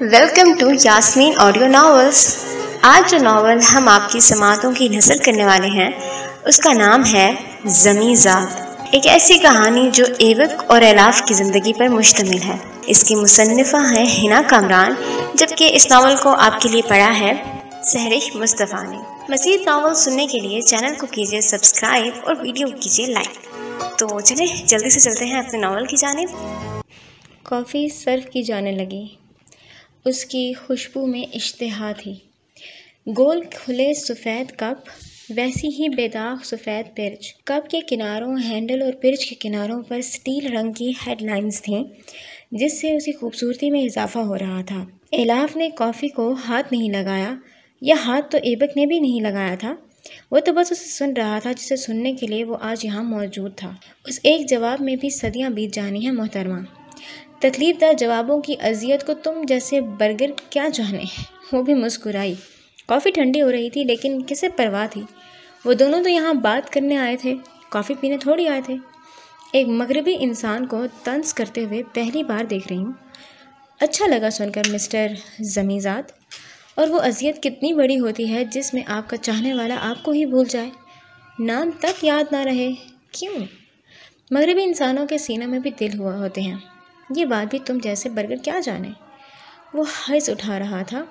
Welcome to Yasmin audio novels आज जो novel हम आपकी समातों की नस्ल करने वाले हैं उसका नाम है जमीजात एक ऐसी कहानी जो एवक और एलाफ की ज़िंदगी पर मुश्तमिल है इसकी मुसनफ़ा है हिना कामरान जबकि इस नावल को आपके लिए पढ़ा है सहरिश मुस्तफ़ा ने मज़ीद नावल सुनने के लिए चैनल को कीजिए सब्सक्राइब और वीडियो कीजिए लाइक तो चले जल्दी से चलते हैं अपने नावल की जानब कॉफ़ी सर्व की जाने लगी उसकी खुशबू में इश्तहा थी गोल खुले सफ़ेद कप वैसी ही बेदाग सफ़ेद पिरच कप के किनारों हैंडल और पिरच के किनारों पर स्टील रंग की हेडलाइंस थीं जिससे उसकी खूबसूरती में इजाफा हो रहा था एलाफ ने कॉफ़ी को हाथ नहीं लगाया या हाथ तो एबक ने भी नहीं लगाया था वो तो बस उसे सुन रहा था जिसे सुनने के लिए वो आज यहाँ मौजूद था उस एक जवाब में भी सदियाँ बीत जानी हैं मोहतरमा तकलीफ़दार जवाबों की अजियत को तुम जैसे बर्गर क्या जाने वो भी मुस्कुराई कॉफ़ी ठंडी हो रही थी लेकिन किसे परवाह थी वो दोनों तो यहाँ बात करने आए थे कॉफ़ी पीने थोड़ी आए थे एक मगरबी इंसान को तंस करते हुए पहली बार देख रही हूँ अच्छा लगा सुनकर मिस्टर जमीज़ात और वो अजियत कितनी बड़ी होती है जिसमें आपका चाहने वाला आपको ही भूल जाए नाम तक याद ना रहे क्यों मगरबी इंसानों के सीने में भी दिल हुआ होते हैं ये बात भी तुम जैसे बर्गर क्या जाने वो हर्ज उठा रहा था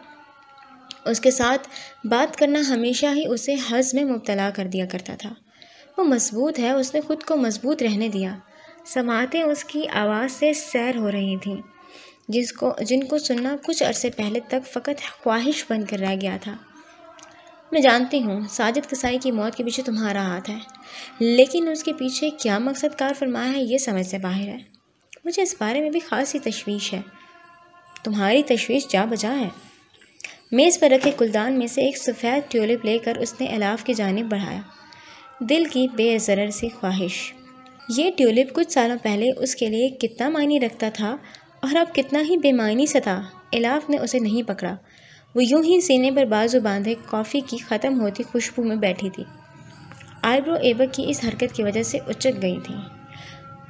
उसके साथ बात करना हमेशा ही उसे हज में मुबतला कर दिया करता था वो मजबूत है उसने ख़ुद को मजबूत रहने दिया समातें उसकी आवाज़ से सैर हो रही थीं जिसको जिनको सुनना कुछ अरसे पहले तक फ़कत ख्वाहिश बनकर रह गया था मैं जानती हूँ साजिद कसाई की मौत के पीछे तुम्हारा हाथ है लेकिन उसके पीछे क्या मकसद कार फरमाया है ये समझ से बाहर है मुझे इस बारे में भी खासी तशवीश है तुम्हारी तशवीश जा बजा है मेज़ पर रखे गुलदान में से एक सफ़ेद ट्यूलिप लेकर उसने अलाफ की जानब बढ़ाया दिल की बेजर सी ख्वाहिश ये ट्यूलिप कुछ सालों पहले उसके लिए कितना मायने रखता था और अब कितना ही बेमायनी सा था एलाफ ने उसे नहीं पकड़ा वो यूं ही सीने पर बाजू बांधे कॉफ़ी की ख़त्म होती खुशबू में बैठी थी आईब्रो एबक की इस हरकत की वजह से उचक गई थी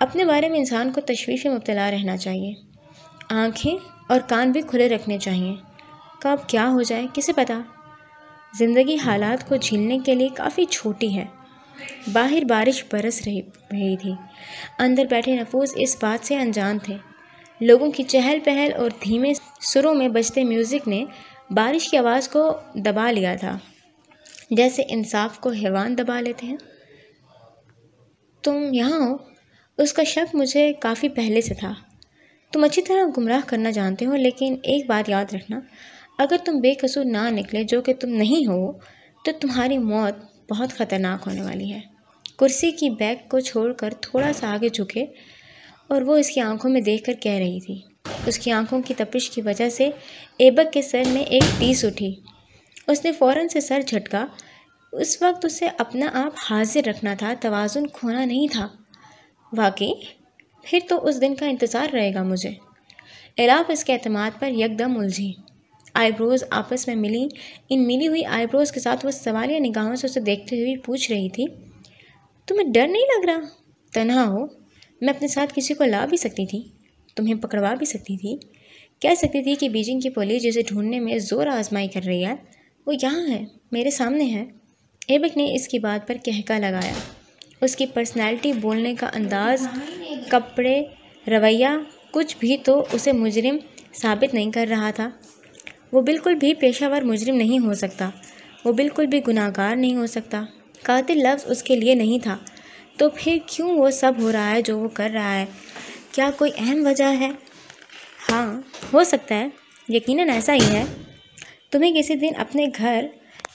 अपने बारे में इंसान को तशवीश में मुबतला रहना चाहिए आँखें और कान भी खुले रखने चाहिए कब क्या हो जाए किसे पता ज़िंदगी हालात को झीलने के लिए काफ़ी छोटी है बाहर बारिश बरस रही रही थी अंदर बैठे नफूस इस बात से अनजान थे लोगों की चहल पहल और धीमे सुरों में बजते म्यूज़िक ने बारिश की आवाज़ को दबा लिया था जैसे इंसाफ को हैवान दबा लेते हैं तुम यहाँ हो उसका शक मुझे काफ़ी पहले से था तुम अच्छी तरह गुमराह करना जानते हो लेकिन एक बात याद रखना अगर तुम बेकसूर ना निकले जो कि तुम नहीं हो तो तुम्हारी मौत बहुत ख़तरनाक होने वाली है कुर्सी की बैग को छोड़कर थोड़ा सा आगे झुके और वो इसकी आंखों में देखकर कह रही थी उसकी आंखों की तपिश की वजह से एबक के सर में एक टीस उठी उसने फ़ौर से सर झटका उस वक्त उसे अपना आप हाजिर रखना था तोज़ुन खोना नहीं था वाकई फिर तो उस दिन का इंतज़ार रहेगा मुझे एलाफ इसके अहतमाद पर यकदम उलझी आईब्रोज़ आपस में मिली इन मिली हुई आईब्रोज़ के साथ वह सवालिया निगाहों से उसे देखते हुए पूछ रही थी तुम्हें डर नहीं लग रहा तनहा हो मैं अपने साथ किसी को ला भी सकती थी तुम्हें पकड़वा भी सकती थी कह सकती थी कि बीजिंग की पुलिस जिसे ढूंढने में ज़ोर आजमाई कर रही है वो यहाँ है मेरे सामने है एबक ने इसकी बात पर कहका लगाया उसकी पर्सनैलिटी बोलने का अंदाज़ कपड़े रवैया कुछ भी तो उसे मुजरिम साबित नहीं कर रहा था वो बिल्कुल भी पेशावर मुजरिम नहीं हो सकता वो बिल्कुल भी गुनाहगार नहीं हो सकता कातिल लफ्ज़ उसके लिए नहीं था तो फिर क्यों वो सब हो रहा है जो वो कर रहा है क्या कोई अहम वजह है हाँ हो सकता है यकीनन ऐसा ही है तुम्हें किसी दिन अपने घर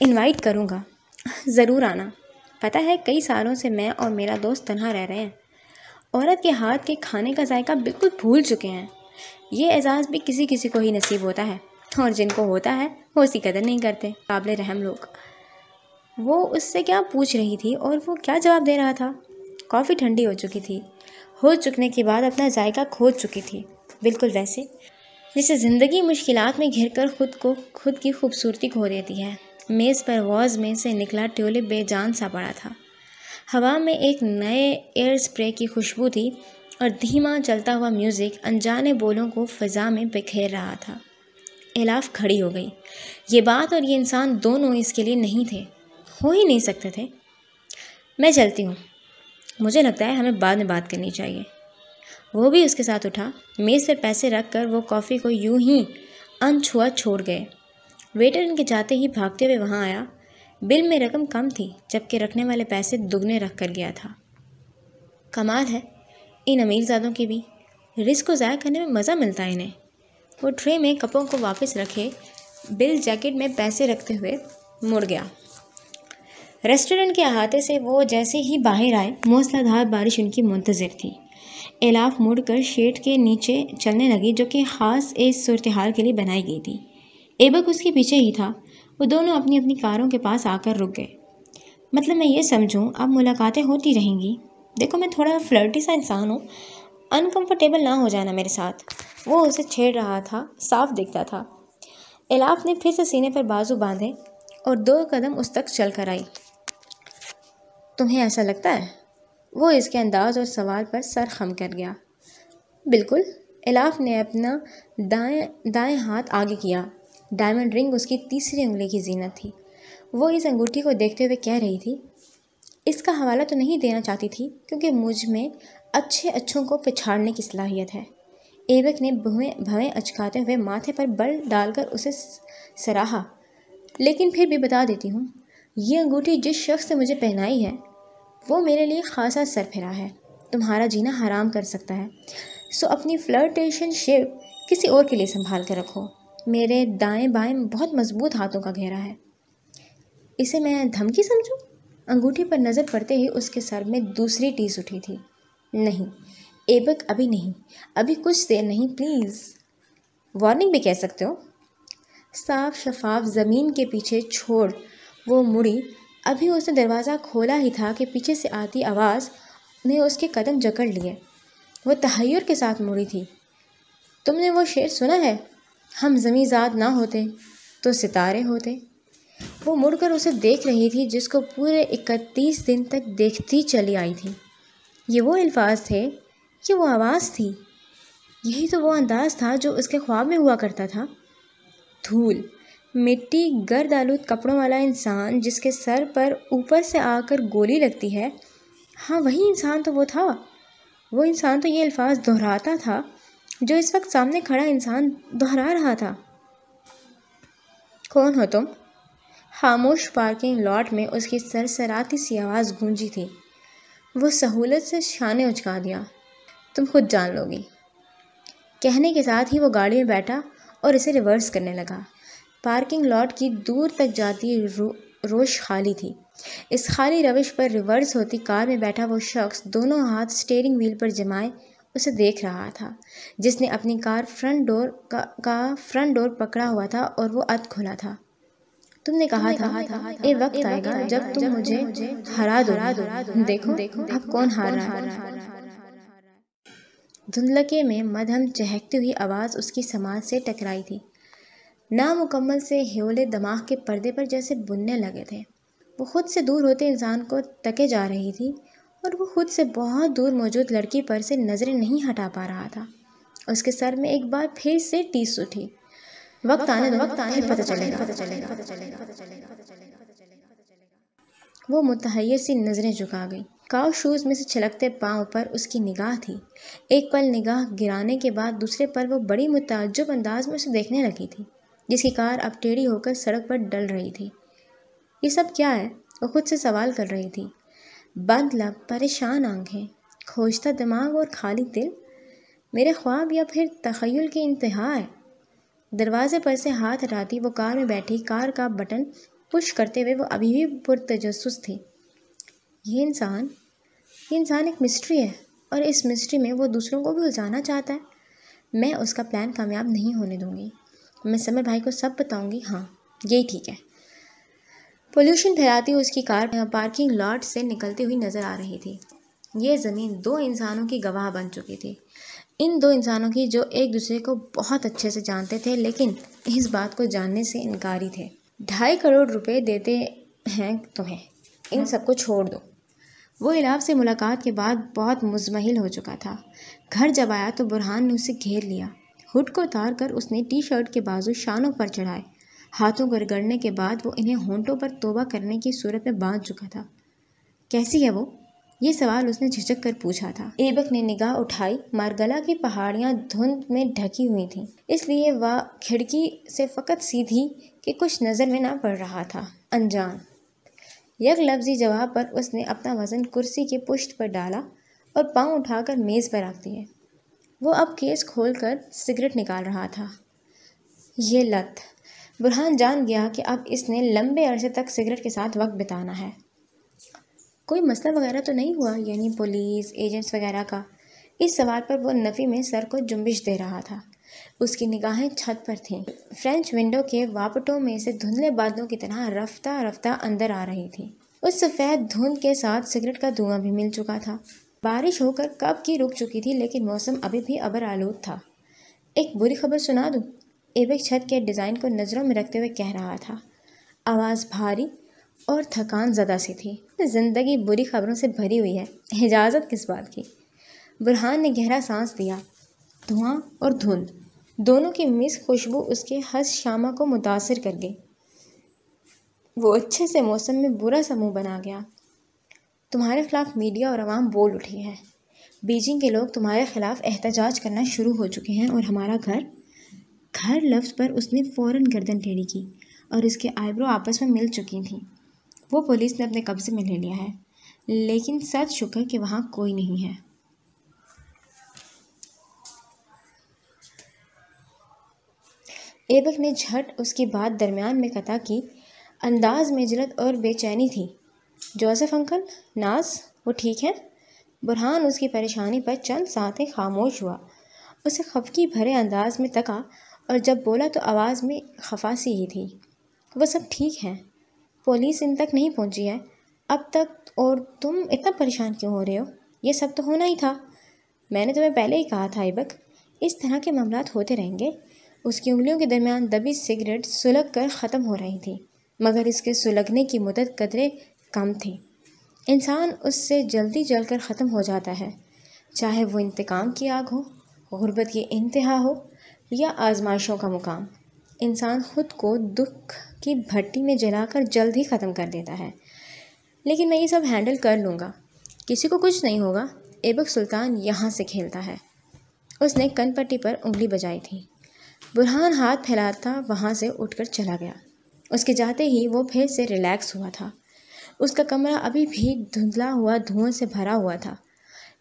इनवाइट करूँगा ज़रूर आना पता है कई सालों से मैं और मेरा दोस्त तनहा रह रहे हैं औरत के हाथ के खाने का जायका बिल्कुल भूल चुके हैं ये एजाज़ भी किसी किसी को ही नसीब होता है और जिनको होता है वो उसी कदर नहीं करते काबिल रहम लोग वो उससे क्या पूछ रही थी और वो क्या जवाब दे रहा था कॉफ़ी ठंडी हो चुकी थी हो चुकने के बाद अपना जायका खो चुकी थी बिल्कुल वैसे जैसे ज़िंदगी मुश्किलात में घिर कर खुद को खुद की खूबसूरती खो देती है मेज़ पर वॉज में से निकला ट्यूलिप बेजान सा पड़ा था हवा में एक नए एयर स्प्रे की खुशबू थी और धीमा चलता हुआ म्यूज़िक अनजाने बोलों को फ़िज़ा में बिखेर रहा था एलाफ खड़ी हो गई ये बात और ये इंसान दोनों इसके लिए नहीं थे हो ही नहीं सकते थे मैं चलती हूँ मुझे लगता है हमें बाद में बात करनी चाहिए वो भी उसके साथ उठा मेज़ पर पैसे रख कर वो कॉफ़ी को यूं ही अनछुआ छोड़ गए वेटर इनके जाते ही भागते हुए वहाँ आया बिल में रकम कम थी जबकि रखने वाले पैसे दुगने रख कर गया था कमाल है इन अमीरजादों की भी रिस्क को ज़ाया करने में मज़ा मिलता है इन्हें वो ट्रे में कपों को वापस रखे बिल जैकेट में पैसे रखते हुए मुड़ गया रेस्टोरेंट के अहाते से वो जैसे ही बाहर आए मौसलाधार बारिश उनकी मुंतज़र थी एलाफ मुड़ कर शेड के नीचे चलने लगी जो कि ख़ास इस सूरत हाल के लिए बनाई गई थी एबक उसके पीछे ही था वो दोनों अपनी अपनी कारों के पास आकर रुक गए मतलब मैं ये समझूँ अब मुलाकातें होती रहेंगी देखो मैं थोड़ा फ्लर्टी सा इंसान हूँ अनकंफर्टेबल ना हो जाना मेरे साथ वो उसे छेड़ रहा था साफ दिखता था एलाफ ने फिर से सीने पर बाजू बांधे और दो कदम उस तक चल कर आई तुम्हें ऐसा लगता है वो इसके अंदाज और सवाल पर सर खम कर गया बिल्कुल एलाफ ने अपना दाएं दाएं हाथ आगे किया डायमंड रिंग उसकी तीसरी उंगली की जीनत थी वो इस अंगूठी को देखते हुए कह रही थी इसका हवाला तो नहीं देना चाहती थी क्योंकि मुझ में अच्छे अच्छों को पिछाड़ने की सलाहियत है एबक ने भवें भवें अचकाते हुए माथे पर बल डालकर उसे सराहा लेकिन फिर भी बता देती हूँ ये अंगूठी जिस शख्स ने मुझे पहनाई है वो मेरे लिए खासा सर फिरा है तुम्हारा जीना हराम कर सकता है सो अपनी फ्लर्टेशन शेप किसी और के लिए संभाल कर रखो मेरे दाएं बाएं बहुत मजबूत हाथों का घेरा है इसे मैं धमकी समझूं? अंगूठी पर नज़र पड़ते ही उसके सर में दूसरी टीस उठी थी नहीं एबक अभी नहीं अभी कुछ देर नहीं प्लीज़ वार्निंग भी कह सकते हो साफ शफाफ ज़मीन के पीछे छोड़ वो मुड़ी अभी उसने दरवाज़ा खोला ही था कि पीछे से आती आवाज़ ने उसके कदम जकड़ लिए वो तहैर के साथ मुड़ी थी तुमने वो शेर सुना है हम ज़मीज़ाद ना होते तो सितारे होते वो मुड़कर उसे देख रही थी जिसको पूरे इकतीस दिन तक देखती चली आई थी ये वो अल्फाज थे ये वो आवाज़ थी यही तो वो अंदाज़ था जो उसके ख्वाब में हुआ करता था धूल मिट्टी गर्द आलूद कपड़ों वाला इंसान जिसके सर पर ऊपर से आकर गोली लगती है हाँ वही इंसान तो वो था वो इंसान तो ये अल्फाज दोहराता था जो इस वक्त सामने खड़ा इंसान दोहरा रहा था कौन हो तुम खामोश पार्किंग लॉट में उसकी सरसराती सी आवाज़ गूंजी थी वो सहूलत से शाने उचका दिया तुम खुद जान लोगी कहने के साथ ही वो गाड़ी में बैठा और इसे रिवर्स करने लगा पार्किंग लॉट की दूर तक जाती रो, रोश खाली थी इस खाली रविश पर रिवर्स होती कार में बैठा वो शख्स दोनों हाथ स्टेयरिंग व्हील पर जमाए उसे देख रहा था जिसने अपनी कार फ्रंट डोर का, का फ्रंट डोर पकड़ा हुआ था और वो अध खोला था तुमने कहा था, ये वक्त आएगा जब तुम मुझे हरा दो देखो अब कौन हार रहा है धुंधलके में मधम चहकती हुई आवाज़ उसकी समाज से टकराई थी नामुकम्मल से हेवले दिमाग के पर्दे पर जैसे बुनने लगे थे वो खुद से दूर होते इंसान को तके जा रही थी और वो खुद से बहुत दूर मौजूद लड़की पर से नज़रें नहीं हटा पा रहा था उसके सर में एक बार फिर से टीस उठी वक्त आने दो वक्त आने पता चलेगा पता चलेगा पता चलेगा पता चलेगा पता चलेगा वो मुतहैर सी नज़रें झुका गई काव शूज़ में से छलकते पाँव पर उसकी निगाह थी एक पल निगाह गिराने के बाद दूसरे पल वो बड़ी मुतजब अंदाज में उसे देखने लगी थी जिसकी कार अब टेढ़ी होकर सड़क पर डल रही थी ये सब क्या है वो खुद से सवाल कर रही थी बंद लब परेशान आंखें खोजता दिमाग और खाली दिल मेरे ख्वाब या फिर तखयल की इंतहा है दरवाज़े पर से हाथ हटाती वो कार में बैठी कार का बटन पुश करते हुए वो अभी भी पुरतजस थी ये इंसान ये इंसान एक मिस्ट्री है और इस मिस्ट्री में वो दूसरों को भी उलझाना चाहता है मैं उसका प्लान कामयाब नहीं होने दूंगी मैं समर भाई को सब बताऊंगी हाँ यही ठीक है पोल्यूशन फैलाती उसकी कार पार्किंग लॉट से निकलती हुई नजर आ रही थी ये ज़मीन दो इंसानों की गवाह बन चुकी थी इन दो इंसानों की जो एक दूसरे को बहुत अच्छे से जानते थे लेकिन इस बात को जानने से इनकारी थे ढाई करोड़ रुपए देते हैं तुम्हें इन सबको छोड़ दो वो इलाब से मुलाकात के बाद बहुत मुजमहिल हो चुका था घर जब आया तो बुरहान ने उसे घेर लिया हुड को उतार कर उसने टी शर्ट के बाजू शानों पर चढ़ाए हाथों गड़गड़ने के बाद वो इन्हें होंठों पर तोबा करने की सूरत में बांध चुका था कैसी है वो ये सवाल उसने झिझक कर पूछा था एबक ने निगाह उठाई मारगला की पहाड़ियाँ धुंध में ढकी हुई थीं इसलिए वह खिड़की से फ़कत सीधी कि कुछ नज़र में ना पड़ रहा था अनजान यक लफ्जी जवाब पर उसने अपना वज़न कुर्सी के पुश्त पर डाला और पाँव उठाकर मेज़ पर रख दिए वो अब केस खोलकर सिगरेट निकाल रहा था ये लत बुरहान जान गया कि अब इसने लंबे अरसे तक सिगरेट के साथ वक्त बिताना है कोई मसला वगैरह तो नहीं हुआ यानी पुलिस एजेंट्स वगैरह का इस सवाल पर वो नफ़ी में सर को जुम्बिश दे रहा था उसकी निगाहें छत पर थीं फ्रेंच विंडो के वापटों में से धुंधले बादलों की तरह रफ्ता रफ्ता अंदर आ रही थी उस सफ़ेद धुंध के साथ सिगरेट का धुआं भी मिल चुका था बारिश होकर कब की रुक चुकी थी लेकिन मौसम अभी भी अबर आलूद था एक बुरी खबर सुना दूँ एबिक छत के डिज़ाइन को नज़रों में रखते हुए कह रहा था आवाज़ भारी और थकान ज़्यादा सी थी ज़िंदगी बुरी खबरों से भरी हुई है इजाज़त किस बात की बुरहान ने गहरा सांस दिया धुआं और धुंध दोनों की मिस खुशबू उसके हस शामा को मुतासर कर गई वो अच्छे से मौसम में बुरा समूह बना गया तुम्हारे खिलाफ मीडिया और आवाम बोल उठी है बीजिंग के लोग तुम्हारे खिलाफ एहतजाज करना शुरू हो चुके हैं और हमारा घर घर लफ्ज़ पर उसने फ़ौरन गर्दन टेढ़ी की और उसके आईब्रो आपस में मिल चुकी थी वो पुलिस ने अपने कब्ज़े में ले लिया है लेकिन सच शुक्र कि वहाँ कोई नहीं है एबक ने झट उसकी बात दरमियान में कता की अंदाज में जलत और बेचैनी थी जोसेफ अंकल नाज वो ठीक है बुरहान उसकी परेशानी पर चंद साथ खामोश हुआ उसे खफकी भरे अंदाज में तका और जब बोला तो आवाज़ में खफासी ही थी वह सब ठीक है पुलिस इन तक नहीं पहुंची है अब तक और तुम इतना परेशान क्यों हो रहे हो ये सब तो होना ही था मैंने तुम्हें पहले ही कहा था ऐबक इस तरह के मामला होते रहेंगे उसकी उंगलियों के दरमियान दबी सिगरेट सुलग कर ख़त्म हो रही थी मगर इसके सुलगने की मदद कदरे कम थी इंसान उससे जल्दी जल कर ख़त्म हो जाता है चाहे वो इंतकाम की आग हो गुर्बत की इंतहा हो या आजमाइशों का मुकाम इंसान ख़ुद को दुख की भट्टी में जलाकर जल्द ही ख़त्म कर देता है लेकिन मैं ये सब हैंडल कर लूँगा किसी को कुछ नहीं होगा एबक सुल्तान यहाँ से खेलता है उसने कनपट्टी पर उंगली बजाई थी बुरहान हाथ फैलाता वहाँ से उठकर चला गया उसके जाते ही वो फिर से रिलैक्स हुआ था उसका कमरा अभी भी धुंधला हुआ धुएं से भरा हुआ था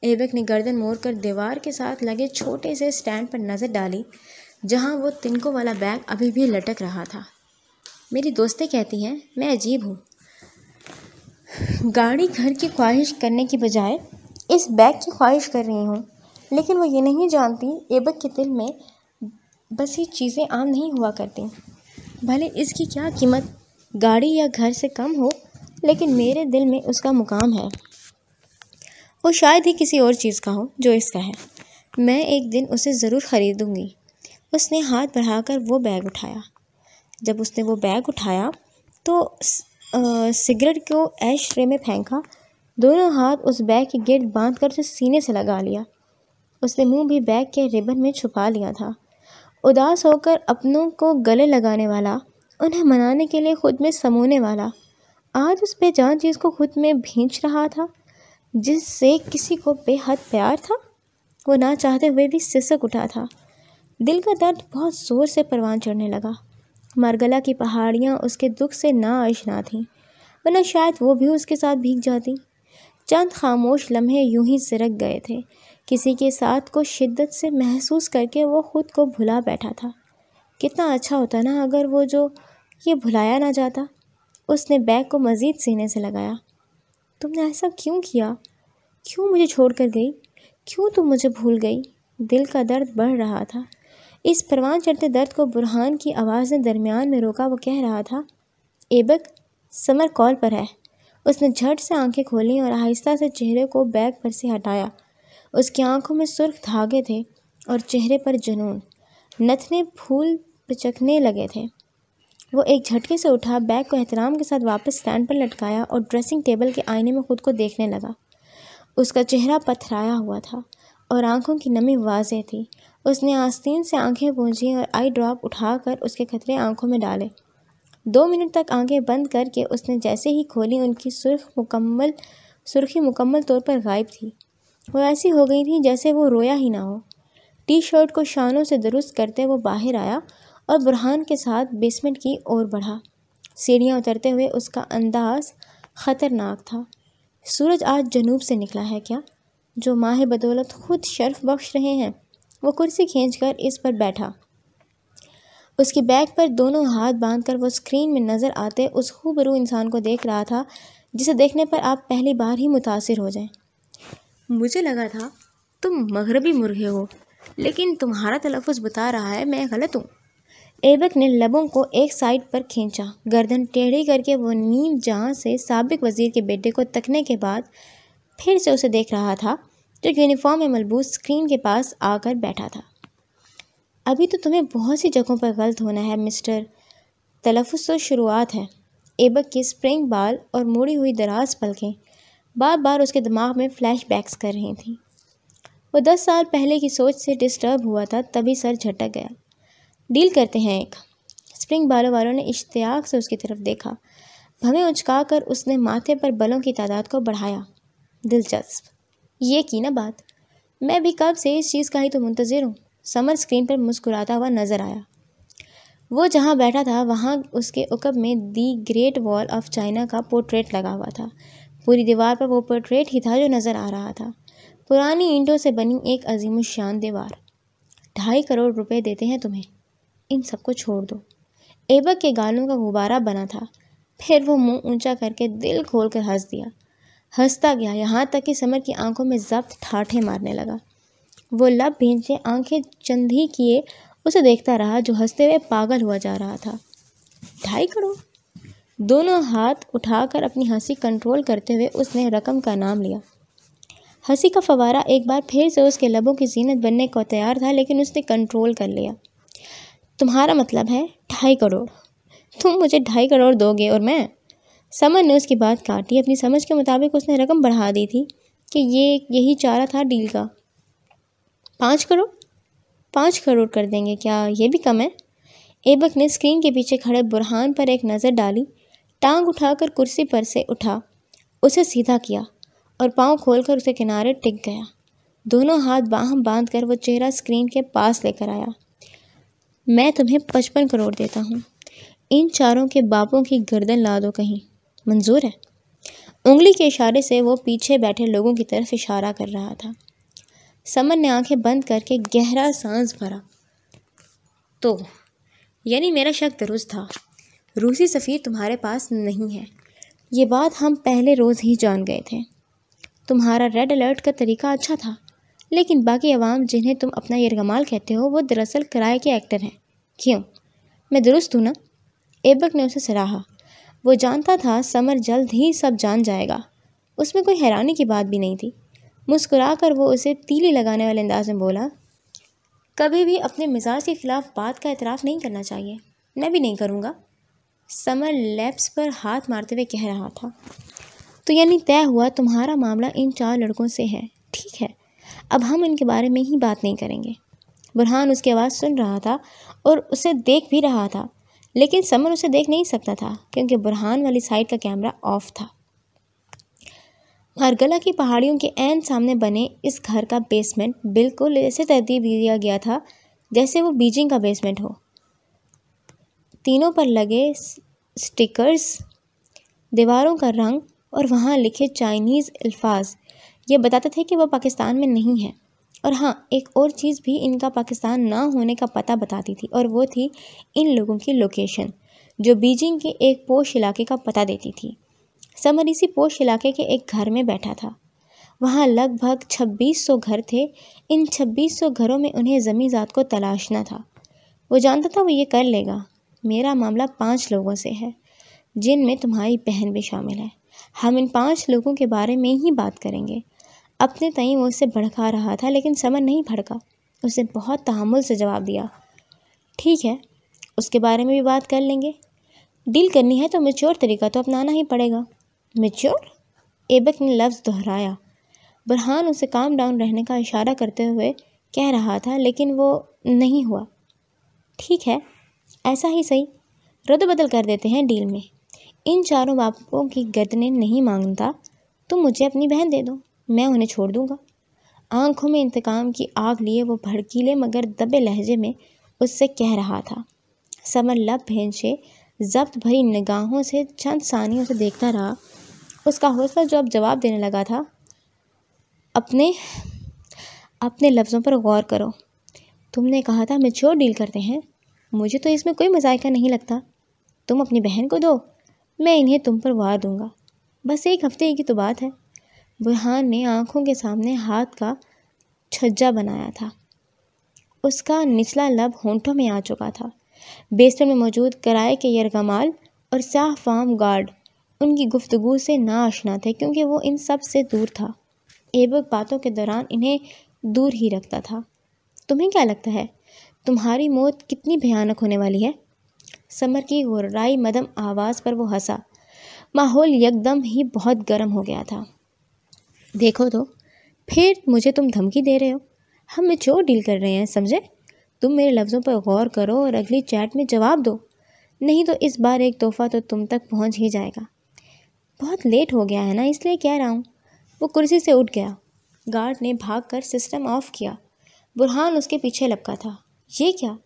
एबक ने गर्दन मोड़ कर दीवार के साथ लगे छोटे से स्टैंड पर नज़र डाली जहाँ वो तिनको वाला बैग अभी भी लटक रहा था मेरी दोस्तें कहती हैं मैं अजीब हूँ गाड़ी घर की ख्वाहिश करने की बजाय इस बैग की ख्वाहिश कर रही हूँ लेकिन वो ये नहीं जानती एबक के दिल में बस ये चीज़ें आम नहीं हुआ करती भले इसकी क्या कीमत गाड़ी या घर से कम हो लेकिन मेरे दिल में उसका मुकाम है वो शायद ही किसी और चीज़ का हो जो इसका है मैं एक दिन उसे ज़रूर ख़रीदूँगी उसने हाथ बढ़ाकर वो बैग उठाया जब उसने वो बैग उठाया तो सिगरेट को ऐश रे में फेंका दोनों हाथ उस बैग के गेट बांध कर उसे सीने से लगा लिया उसने मुंह भी बैग के रिबन में छुपा लिया था उदास होकर अपनों को गले लगाने वाला उन्हें मनाने के लिए खुद में समोने वाला आज उस बेजान चीज़ को खुद में भींच रहा था जिससे किसी को बेहद प्यार था वो ना चाहते हुए भी सिसक उठा था दिल का दर्द बहुत ज़ोर से परवान चढ़ने लगा मरगला की पहाड़ियाँ उसके दुख से ना आशना थीं वरना शायद वो भी उसके साथ भीग जाती चंद खामोश लम्हे यूं ही सिरक गए थे किसी के साथ को शिद्दत से महसूस करके वो खुद को भुला बैठा था कितना अच्छा होता ना अगर वो जो ये भुलाया ना जाता उसने बैग को मज़ीद सीने से लगाया तुमने ऐसा क्यों किया क्यों मुझे छोड़ कर गई क्यों तुम मुझे भूल गई दिल का दर्द बढ़ रहा था इस परवान चढ़ते दर्द को बुरहान की आवाज़ ने दरमियान में रोका वो कह रहा था एबक समर कॉल पर है उसने झट से आंखें खोलीं और आहिस्ता से चेहरे को बैग पर से हटाया उसकी आंखों में सुर्ख धागे थे और चेहरे पर जुनून नथने फूल पिचकने लगे थे वो एक झटके से उठा बैग को एहतराम के साथ वापस स्टैंड पर लटकाया और ड्रेसिंग टेबल के आईने में खुद को देखने लगा उसका चेहरा पथराया हुआ था और आंखों की नमी वाजे थी उसने आस्तीन से आंखें पूंजी और आई ड्रॉप उठाकर उसके खतरे आंखों में डाले दो मिनट तक आंखें बंद करके उसने जैसे ही खोली उनकी सुर्ख मुकम्मल सुर्खी मुकम्मल तौर पर गायब थी वो ऐसी हो गई थी जैसे वो रोया ही ना हो टी शर्ट को शानों से दुरुस्त करते वो बाहर आया और बुरहान के साथ बेसमेंट की ओर बढ़ा सीढ़ियाँ उतरते हुए उसका अंदाज ख़तरनाक था सूरज आज जनूब से निकला है क्या जो माह बदौलत खुद शर्फ बख्श रहे हैं वो कुर्सी खींचकर इस पर बैठा उसकी बैग पर दोनों हाथ बांधकर वो स्क्रीन में नज़र आते उस खूबरू इंसान को देख रहा था जिसे देखने पर आप पहली बार ही मुतासर हो जाएं मुझे लगा था तुम मगरबी मुर्गे हो लेकिन तुम्हारा तलफ़ बता रहा है मैं गलत हूँ एबक ने लबों को एक साइड पर खींचा गर्दन टेढ़ी करके वो नीम जहाँ से सबक वज़ीर के बेटे को तकने के बाद फिर से उसे देख रहा था जो यूनिफॉर्म में मलबूस स्क्रीन के पास आकर बैठा था अभी तो तुम्हें बहुत सी जगहों पर गलत होना है मिस्टर तलफ़ तो शुरुआत है एबक के स्प्रिंग बाल और मुड़ी हुई दराज पलकें बार बार उसके दिमाग में फ्लैशबैक्स कर रही थीं वो दस साल पहले की सोच से डिस्टर्ब हुआ था तभी सर झटक गया डील करते हैं एक स्प्रिंग बालों वालों ने इश्तियाक से उसकी तरफ देखा भवें उचका कर उसने माथे पर बलों की तादाद को बढ़ाया दिलचस्प ये की ना बात मैं भी कब से इस चीज़ का ही तो मुंतज़र हूँ समर स्क्रीन पर मुस्कुराता हुआ नज़र आया वो जहाँ बैठा था वहाँ उसके उकब में the great wall of China का पोर्ट्रेट लगा हुआ था पूरी दीवार पर वो पोर्ट्रेट ही था जो नज़र आ रहा था पुरानी ईंटों से बनी एक अजीम शान दीवार ढाई करोड़ रुपए देते हैं तुम्हें इन सबको छोड़ दो एबक के गालों का गुब्बारा बना था फिर वो मुंह ऊंचा करके दिल खोल कर हंस दिया हंसता गया यहाँ तक कि समर की आंखों में जब्त ठाठे मारने लगा वो लब भींचे आंखें ही किए उसे देखता रहा जो हंसते हुए पागल हुआ जा रहा था ढाई करोड़ दोनों हाथ उठाकर अपनी हंसी कंट्रोल करते हुए उसने रकम का नाम लिया हंसी का फवारा एक बार फिर से उसके लबों की जीनत बनने को तैयार था लेकिन उसने कंट्रोल कर लिया तुम्हारा मतलब है ढाई करोड़ तुम मुझे ढाई करोड़ दोगे और मैं समन ने उसकी बात काटी अपनी समझ के मुताबिक उसने रकम बढ़ा दी थी कि ये यही चारा था डील का पाँच करोड़ पाँच करोड़ कर देंगे क्या ये भी कम है एबक ने स्क्रीन के पीछे खड़े बुरहान पर एक नज़र डाली टांग उठाकर कुर्सी पर से उठा उसे सीधा किया और पाँव खोलकर उसे किनारे टिक गया दोनों हाथ बाह बांध कर वो चेहरा स्क्रीन के पास लेकर आया मैं तुम्हें पचपन करोड़ देता हूँ इन चारों के बापों की गर्दन ला दो कहीं मंजूर है उंगली के इशारे से वो पीछे बैठे लोगों की तरफ इशारा कर रहा था समन ने आंखें बंद करके गहरा सांस भरा तो यानी मेरा शक दुरुस्त था रूसी सफ़ीर तुम्हारे पास नहीं है ये बात हम पहले रोज़ ही जान गए थे तुम्हारा रेड अलर्ट का तरीका अच्छा था लेकिन बाकी आवाम जिन्हें तुम अपना यरगमाल कहते हो वो दरअसल किराए के एक्टर हैं क्यों मैं दुरुस्त हूँ ना एबक ने उसे सराहा वो जानता था समर जल्द ही सब जान जाएगा उसमें कोई हैरानी की बात भी नहीं थी मुस्कुरा कर वो उसे तीली लगाने वाले अंदाज में बोला कभी भी अपने मिजाज के ख़िलाफ़ बात का इतराफ़ नहीं करना चाहिए मैं भी नहीं करूँगा समर लैप्स पर हाथ मारते हुए कह रहा था तो यानी तय हुआ तुम्हारा मामला इन चार लड़कों से है ठीक है अब हम इनके बारे में ही बात नहीं करेंगे बुरहान उसकी आवाज़ सुन रहा था और उसे देख भी रहा था लेकिन समर उसे देख नहीं सकता था क्योंकि बुरहान वाली साइड का कैमरा ऑफ था हरगला की पहाड़ियों के एन सामने बने इस घर का बेसमेंट बिल्कुल ऐसे तरतीब दिया गया था जैसे वो बीजिंग का बेसमेंट हो तीनों पर लगे स्टिकर्स दीवारों का रंग और वहाँ लिखे चाइनीज़ अल्फाज ये बताते थे कि वह पाकिस्तान में नहीं है और हाँ एक और चीज़ भी इनका पाकिस्तान ना होने का पता बताती थी और वो थी इन लोगों की लोकेशन जो बीजिंग के एक पोश इलाके का पता देती थी समर इसी पोश इलाके के एक घर में बैठा था वहाँ लगभग 2600 घर थे इन 2600 घरों में उन्हें ज़मीन ज़ात को तलाशना था वो जानता था वो ये कर लेगा मेरा मामला पाँच लोगों से है जिनमें तुम्हारी बहन भी शामिल है हम इन पाँच लोगों के बारे में ही बात करेंगे अपने तई वो उसे भड़का रहा था लेकिन समर नहीं भड़का उसने बहुत तहमुल से जवाब दिया ठीक है उसके बारे में भी बात कर लेंगे डील करनी है तो मेच्योर तरीका तो अपनाना ही पड़ेगा मेच्योर एबक ने लफ्ज़ दोहराया बुरहान उसे काम डाउन रहने का इशारा करते हुए कह रहा था लेकिन वो नहीं हुआ ठीक है ऐसा ही सही रद्द बदल कर देते हैं डील में इन चारों बापों की गर्दने नहीं मांगता तो मुझे अपनी बहन दे दो मैं उन्हें छोड़ दूँगा आंखों में इंतकाम की आग लिए वो भड़कीले मगर दबे लहजे में उससे कह रहा था समर लब भेंचे जब्त भरी निगाहों से चंद सानियों से देखता रहा उसका हौसला जो अब जवाब देने लगा था अपने अपने लफ्ज़ों पर गौर करो तुमने कहा था छोर डील करते हैं मुझे तो इसमें कोई मजायका नहीं लगता तुम अपनी बहन को दो मैं इन्हें तुम पर वार दूंगा बस एक हफ्ते की तो बात है बुरहान ने आँखों के सामने हाथ का छज्जा बनाया था उसका निचला लब होंठों में आ चुका था बेसमेंट में मौजूद कराए के यरगमाल और शाह फार्म गार्ड उनकी गुफ्तगु से नाआशना थे क्योंकि वो इन सब से दूर था एबक बातों के दौरान इन्हें दूर ही रखता था तुम्हें क्या लगता है तुम्हारी मौत कितनी भयानक होने वाली है समर की गुर्राई मदम आवाज़ पर वो हंसा माहौल यकदम ही बहुत गर्म हो गया था देखो तो फिर मुझे तुम धमकी दे रहे हो हम मेच्योर डील कर रहे हैं समझे तुम मेरे लफ्ज़ों पर गौर करो और अगली चैट में जवाब दो नहीं तो इस बार एक तोहफ़ा तो तुम तक पहुंच ही जाएगा बहुत लेट हो गया है ना इसलिए कह रहा हूँ वो कुर्सी से उठ गया गार्ड ने भाग कर सिस्टम ऑफ किया बुरहान उसके पीछे लपका था ये क्या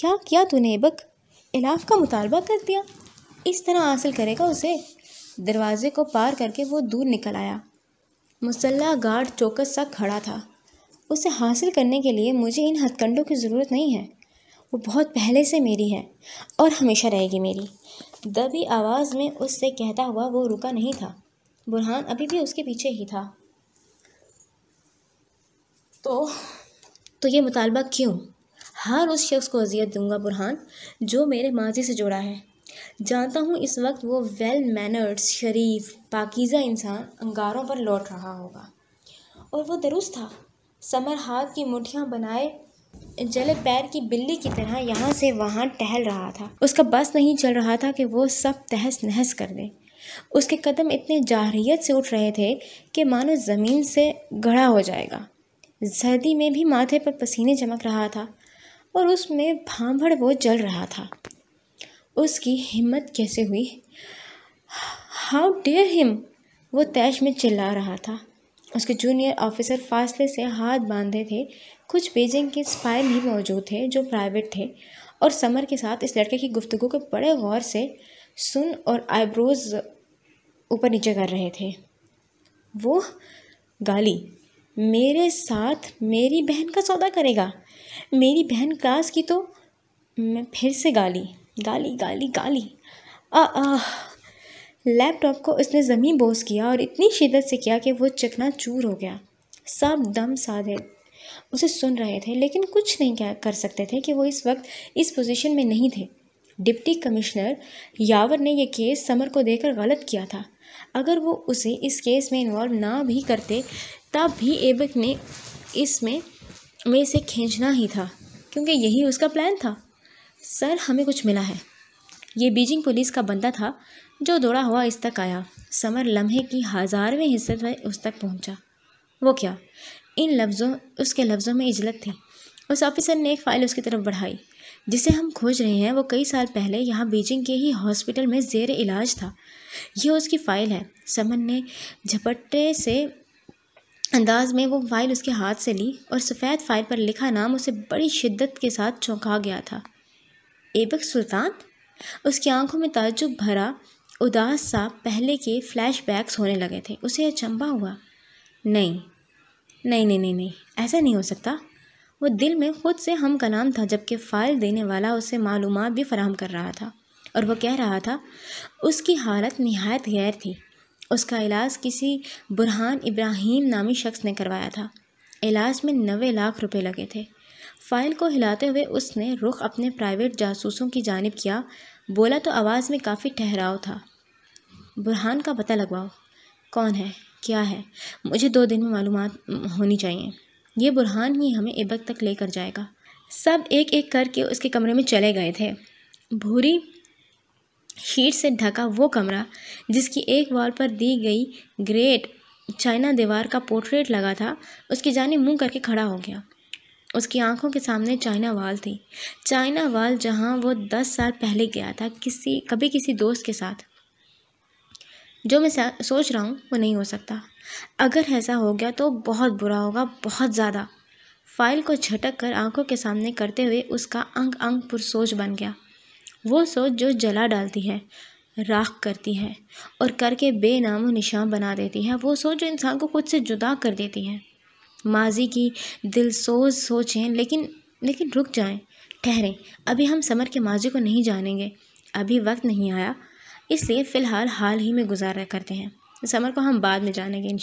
क्या किया तूने बक इलाफ का मुतालबा कर दिया इस तरह हासिल करेगा उसे दरवाजे को पार करके वो दूर निकल आया मुसल्ला गार्ड चौकस सा खड़ा था उसे हासिल करने के लिए मुझे इन हथकंडों की ज़रूरत नहीं है वो बहुत पहले से मेरी है और हमेशा रहेगी मेरी दबी आवाज़ में उससे कहता हुआ वो रुका नहीं था बुरहान अभी भी उसके पीछे ही था तो तो ये मुतालबा क्यों हर उस शख्स को अजियत दूंगा बुरहान जो मेरे माजी से जुड़ा है जानता हूँ इस वक्त वो वेल मैनर्ड्स शरीफ पाकिज़ा इंसान अंगारों पर लौट रहा होगा और वो दुरुस्त था समर हाथ की मुठियाँ बनाए जले पैर की बिल्ली की तरह यहाँ से वहाँ टहल रहा था उसका बस नहीं चल रहा था कि वो सब तहस नहस कर दे उसके कदम इतने जाहरीत से उठ रहे थे कि मानो ज़मीन से गढ़ा हो जाएगा सर्दी में भी माथे पर पसीने चमक रहा था और उसमें भांभड़ वो जल रहा था उसकी हिम्मत कैसे हुई हाउ डेयर हिम वो तैश में चिल्ला रहा था उसके जूनियर ऑफिसर फासले से हाथ बांधे थे कुछ बेजिंग के स्पाई भी मौजूद थे जो प्राइवेट थे और समर के साथ इस लड़के की गुफ्तगु को बड़े गौर से सुन और आईब्रोज ऊपर नीचे कर रहे थे वो गाली मेरे साथ मेरी बहन का सौदा करेगा मेरी बहन क्लास की तो मैं फिर से गाली गाली गाली गाली लैपटॉप को उसने ज़मीन बोस किया और इतनी शिदत से किया कि वो चकना चूर हो गया सब दम साधे उसे सुन रहे थे लेकिन कुछ नहीं क्या कर सकते थे कि वो इस वक्त इस पोजीशन में नहीं थे डिप्टी कमिश्नर यावर ने यह केस समर को देकर गलत किया था अगर वो उसे इस केस में इन्वॉल्व ना भी करते तब भी एबक ने इसमें में इसे खींचना ही था क्योंकि यही उसका प्लान था सर हमें कुछ मिला है ये बीजिंग पुलिस का बंदा था जो दौड़ा हुआ इस तक आया समर लम्हे की हज़ारवें हिस्से में उस तक पहुंचा। वो क्या इन लफ्ज़ों उसके लफ्ज़ों में इजलत थी उस ऑफिसर ने एक फ़ाइल उसकी तरफ बढ़ाई जिसे हम खोज रहे हैं वो कई साल पहले यहाँ बीजिंग के ही हॉस्पिटल में जेर इलाज था यह उसकी फ़ाइल है समन ने झपट्टे से अंदाज में वो फ़ाइल उसके हाथ से ली और सफ़ेद फ़ाइल पर लिखा नाम उसे बड़ी शिद्दत के साथ चौंका गया था एबक सुल्तान उसकी आंखों में ताजुब भरा उदास सा पहले के फ्लैशबैक्स होने लगे थे उसे अचंबा हुआ नहीं नहीं नहीं नहीं नहीं ऐसा नहीं हो सकता वो दिल में खुद से हम का नाम था जबकि फ़ाइल देने वाला उसे मालूम भी फराहम कर रहा था और वह कह रहा था उसकी हालत नहायत गैर थी उसका इलाज किसी बुरहान इब्राहिम नामी शख्स ने करवाया था इलाज में नवे लाख रुपए लगे थे फ़ाइल को हिलाते हुए उसने रुख अपने प्राइवेट जासूसों की जानब किया बोला तो आवाज़ में काफ़ी ठहराव था बुरहान का पता लगवाओ कौन है क्या है मुझे दो दिन में मालूम होनी चाहिए ये बुरहान ही हमें एबक तक लेकर जाएगा सब एक एक करके उसके कमरे में चले गए थे भूरी शीट से ढका वो कमरा जिसकी एक वॉल पर दी गई ग्रेट चाइना दीवार का पोर्ट्रेट लगा था उसकी जानी मुंह करके खड़ा हो गया उसकी आंखों के सामने चाइना वाल थी चाइना वाल जहाँ वो दस साल पहले गया था किसी कभी किसी दोस्त के साथ जो मैं सोच रहा हूँ वो नहीं हो सकता अगर ऐसा हो गया तो बहुत बुरा होगा बहुत ज़्यादा फाइल को झटक कर आँखों के सामने करते हुए उसका अंग अंग पुरसोच बन गया वो सोच जो जला डालती है राख करती है और करके बेनामो निशान बना देती है वो सोच जो इंसान को खुद से जुदा कर देती है माजी की दिलसोज सोचें लेकिन लेकिन रुक जाएं ठहरें अभी हम समर के माजी को नहीं जानेंगे अभी वक्त नहीं आया इसलिए फ़िलहाल हाल ही में गुजारा करते हैं समर को हम बाद में जानेंगे इन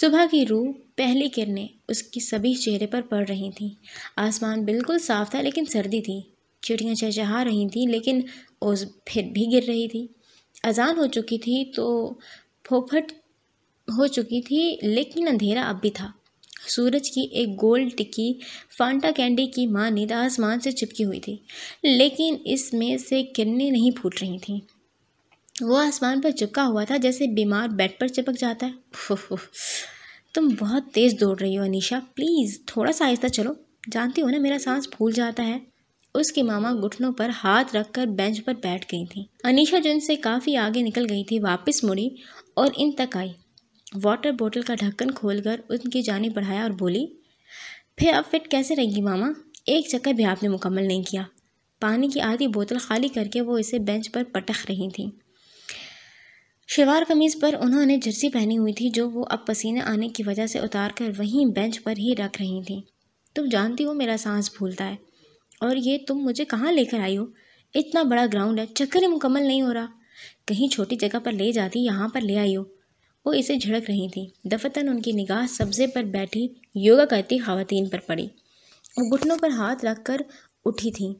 सुबह की रूह पहली किरणें उसकी सभी चेहरे पर पड़ रही थीं आसमान बिल्कुल साफ था लेकिन सर्दी थी चिड़ियाँ चहचहा रही थीं लेकिन ओस फिर भी गिर रही थी अजान हो चुकी थी तो फोफट हो चुकी थी लेकिन अंधेरा अब भी था सूरज की एक गोल टिक्की फांटा कैंडी की मानिंद आसमान से चिपकी हुई थी लेकिन इसमें से किरने नहीं फूट रही थी वो आसमान पर चिपका हुआ था जैसे बीमार बेड पर चिपक जाता है तुम बहुत तेज़ दौड़ रही हो अनिशा प्लीज़ थोड़ा सा आहिस्ता चलो जानती हो ना मेरा सांस फूल जाता है उसके मामा घुटनों पर हाथ रखकर बेंच पर बैठ गई थी अनीशा जो इनसे काफ़ी आगे निकल गई थी वापस मुड़ी और इन तक आई वाटर बोतल का ढक्कन खोलकर उनकी जानी बढ़ाया और बोली फिर अब फिट कैसे रहेंगी मामा एक चक्कर भी आपने मुकम्मल नहीं किया पानी की आधी बोतल खाली करके वो इसे बेंच पर पटक रही थी शलवार कमीज़ पर उन्होंने जर्सी पहनी हुई थी जो वो अब पसीने आने की वजह से उतार कर वहीं बेंच पर ही रख रही थी तुम जानती हो मेरा सांस भूलता है और ये तुम मुझे कहाँ लेकर आई हो इतना बड़ा ग्राउंड है चक्कर ही मुकम्मल नहीं हो रहा कहीं छोटी जगह पर ले जाती यहाँ पर ले आई हो वो इसे झड़क रही थी दफतन उनकी निगाह सब्ज़े पर बैठी योगा करती खातन पर पड़ी वो घुटनों पर हाथ रख कर उठी थी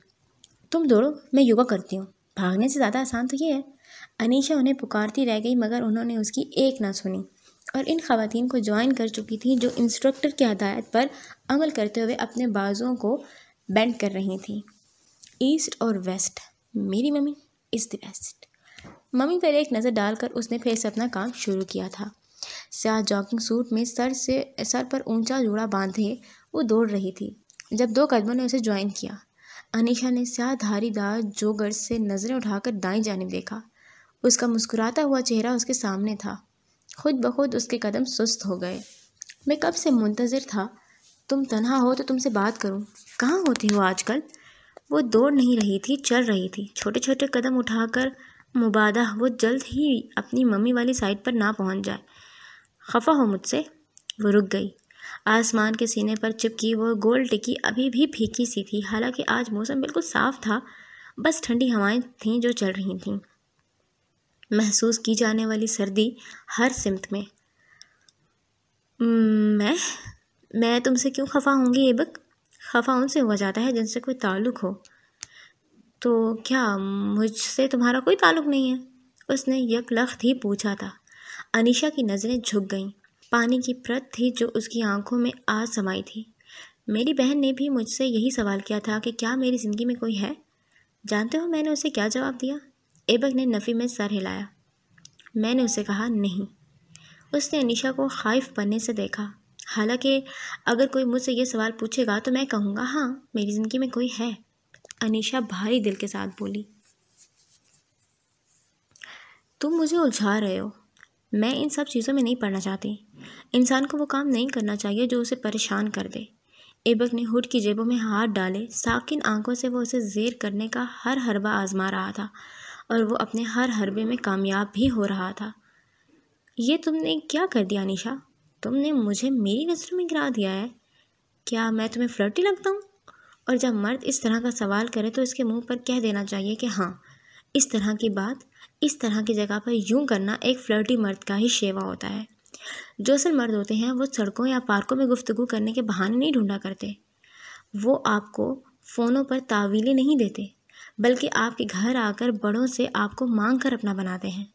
तुम दौड़ो मैं योगा करती हूँ भागने से ज़्यादा आसान तो ये है अनीशा उन्हें पुकारती रह गई मगर उन्होंने उसकी एक ना सुनी और इन खातन को ज्वाइन कर चुकी थी जो इंस्ट्रक्टर की हदायत पर अमल करते हुए अपने बाजुओं को बेंड कर रही थी ईस्ट और वेस्ट मेरी mummy is the best mummy पर एक नज़र डालकर उसने फिर से अपना काम शुरू किया था स्याह जॉगिंग सूट में सर से सर पर ऊंचा जोड़ा बांधे वो दौड़ रही थी जब दो कदमों ने उसे ज्वाइन किया अनिशा ने स्याह धारीदार जोगर से नज़रें उठाकर दाएं जाने देखा उसका मुस्कुराता हुआ चेहरा उसके सामने था खुद बखुद उसके कदम सुस्त हो गए मैं कब से मुंतज़र था तुम तनहा हो तो तुमसे बात करूँ कहाँ होती हो आजकल वो दौड़ नहीं रही थी चल रही थी छोटे छोटे कदम उठाकर मुबादा वो जल्द ही अपनी मम्मी वाली साइड पर ना पहुंच जाए खफा हो मुझसे वो रुक गई आसमान के सीने पर चिपकी वो गोल टिकी अभी भी फीकी सी थी हालांकि आज मौसम बिल्कुल साफ था बस ठंडी हवाएं थीं जो चल रही थीं महसूस की जाने वाली सर्दी हर सिमत में मैं मैं तुमसे क्यों खफा होंगी एबक खफा उनसे हुआ जाता है जिनसे कोई ताल्लुक हो तो क्या मुझसे तुम्हारा कोई ताल्लुक़ नहीं है उसने यकलख्त ही पूछा था अनिशा की नज़रें झुक गईं पानी की प्रत थी जो उसकी आंखों में आज समाई थी मेरी बहन ने भी मुझसे यही सवाल किया था कि क्या मेरी ज़िंदगी में कोई है जानते हो मैंने उसे क्या जवाब दिया एबक ने नफ़ी में सर हिलाया मैंने उसे कहा नहीं उसने अनिशा को खाइफ बनने से देखा हालांकि अगर कोई मुझसे ये सवाल पूछेगा तो मैं कहूँगा हाँ मेरी ज़िंदगी में कोई है अनीशा भारी दिल के साथ बोली तुम मुझे उलझा रहे हो मैं इन सब चीज़ों में नहीं पढ़ना चाहती इंसान को वो काम नहीं करना चाहिए जो उसे परेशान कर दे एबक ने हुड की जेबों में हाथ डाले साकिन आंखों से वो उसे जेर करने का हर हरबा आजमा रहा था और वो अपने हर हरबे में कामयाब भी हो रहा था ये तुमने क्या कर दिया अनिशा तुमने मुझे मेरी नज़रों में गिरा दिया है क्या मैं तुम्हें फ्लर्टी लगता हूँ और जब मर्द इस तरह का सवाल करे तो इसके मुंह पर कह देना चाहिए कि हाँ इस तरह की बात इस तरह की जगह पर यूं करना एक फ्लर्टी मर्द का ही शेवा होता है जो असल मर्द होते हैं वो सड़कों या पार्कों में गुफ्तु करने के बहाने नहीं ढूंढा करते वो आपको फ़ोनों पर तावीली नहीं देते बल्कि आपके घर आकर बड़ों से आपको मांग कर अपना बनाते हैं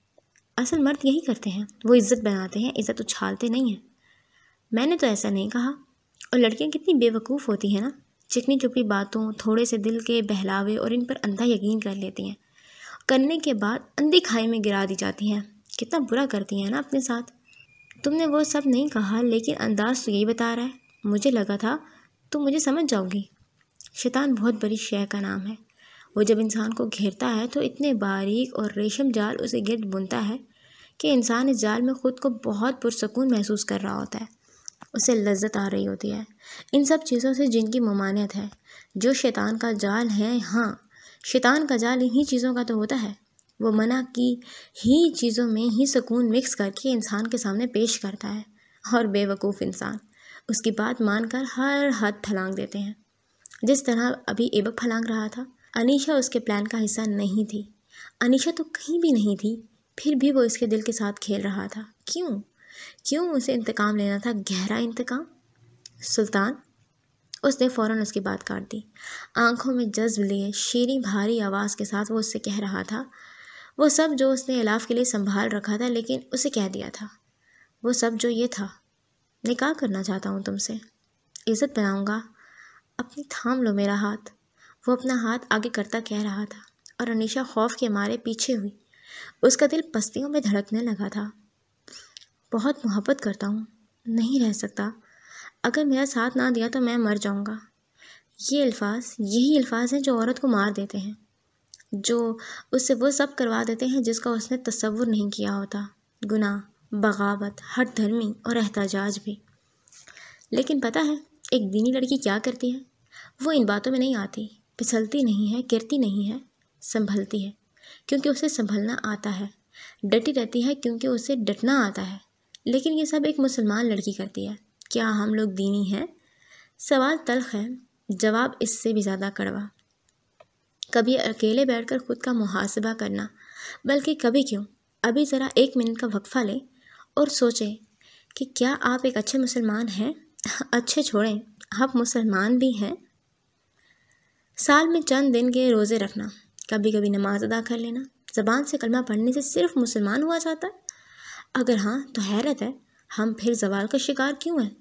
असल मर्द यही करते हैं वो इज़्ज़त बनाते हैं इज़्ज़त उछालते नहीं हैं मैंने तो ऐसा नहीं कहा और लड़कियाँ कितनी बेवकूफ़ होती हैं ना चिकनी चुपी बातों थोड़े से दिल के बहलावे और इन पर अंधा यकीन कर लेती हैं करने के बाद अंधी खाई में गिरा दी जाती हैं कितना बुरा करती हैं ना अपने साथ तुमने वो सब नहीं कहा लेकिन अंदाज तो यही बता रहा है मुझे लगा था तुम मुझे समझ जाओगी शैतान बहुत बड़ी शय का नाम है वो जब इंसान को घेरता है तो इतने बारीक और रेशम जाल उसे गिर्द बुनता है कि इंसान इस जाल में ख़ुद को बहुत पुरसकून महसूस कर रहा होता है उसे लज्जत आ रही होती है इन सब चीज़ों से जिनकी ममानियत है जो शैतान का जाल है हाँ शैतान का जाल इन्हीं चीज़ों का तो होता है वो मना की ही चीज़ों में ही सुकून मिक्स करके इंसान के सामने पेश करता है और बेवकूफ़ इंसान उसकी बात मानकर हर हद फलांग देते हैं जिस तरह अभी एबक फलांग रहा था अनीशा उसके प्लान का हिस्सा नहीं थी अनीशा तो कहीं भी नहीं थी फिर भी वो इसके दिल के साथ खेल रहा था क्यों क्यों उसे इंतकाम लेना था गहरा इंतकाम सुल्तान उसने फ़ौरन उसकी बात काट दी आंखों में जज्ब लिए शीरी भारी आवाज़ के साथ वो उससे कह रहा था वो सब जो उसने इलाफ के लिए संभाल रखा था लेकिन उसे कह दिया था वो सब जो ये था निकाह करना चाहता हूँ तुमसे इज़्ज़त बनाऊँगा अपनी थाम लो मेरा हाथ वो अपना हाथ आगे करता कह रहा था और अनिशा खौफ के मारे पीछे हुई उसका दिल पस्तियों में धड़कने लगा था बहुत मोहब्बत करता हूँ नहीं रह सकता अगर मेरा साथ ना दिया तो मैं मर जाऊँगा ये अल्फाज यही अल्फाज हैं जो औरत को मार देते हैं जो उससे वो सब करवा देते हैं जिसका उसने तस्वुर नहीं किया होता गुनाह बगावत हट धर्मी और एहतजाज भी लेकिन पता है एक दीनी लड़की क्या करती है वो इन बातों में नहीं आती फिसलती नहीं है गिरती नहीं है संभलती है क्योंकि उसे संभलना आता है डटी रहती है क्योंकि उसे डटना आता है लेकिन ये सब एक मुसलमान लड़की करती है क्या हम लोग दीनी हैं सवाल तलख है जवाब इससे भी ज़्यादा कड़वा कभी अकेले बैठकर खुद का मुहासबा करना बल्कि कभी क्यों अभी ज़रा एक मिनट का वक्फ़ा लें और सोचें कि क्या आप एक अच्छे मुसलमान हैं अच्छे छोड़ें आप मुसलमान भी हैं साल में चंद दिन के रोज़े रखना कभी कभी नमाज अदा कर लेना ज़बान से कलमा पढ़ने से सिर्फ मुसलमान हुआ जाता है अगर हाँ तो हैरत है हम फिर जवाल का शिकार क्यों हैं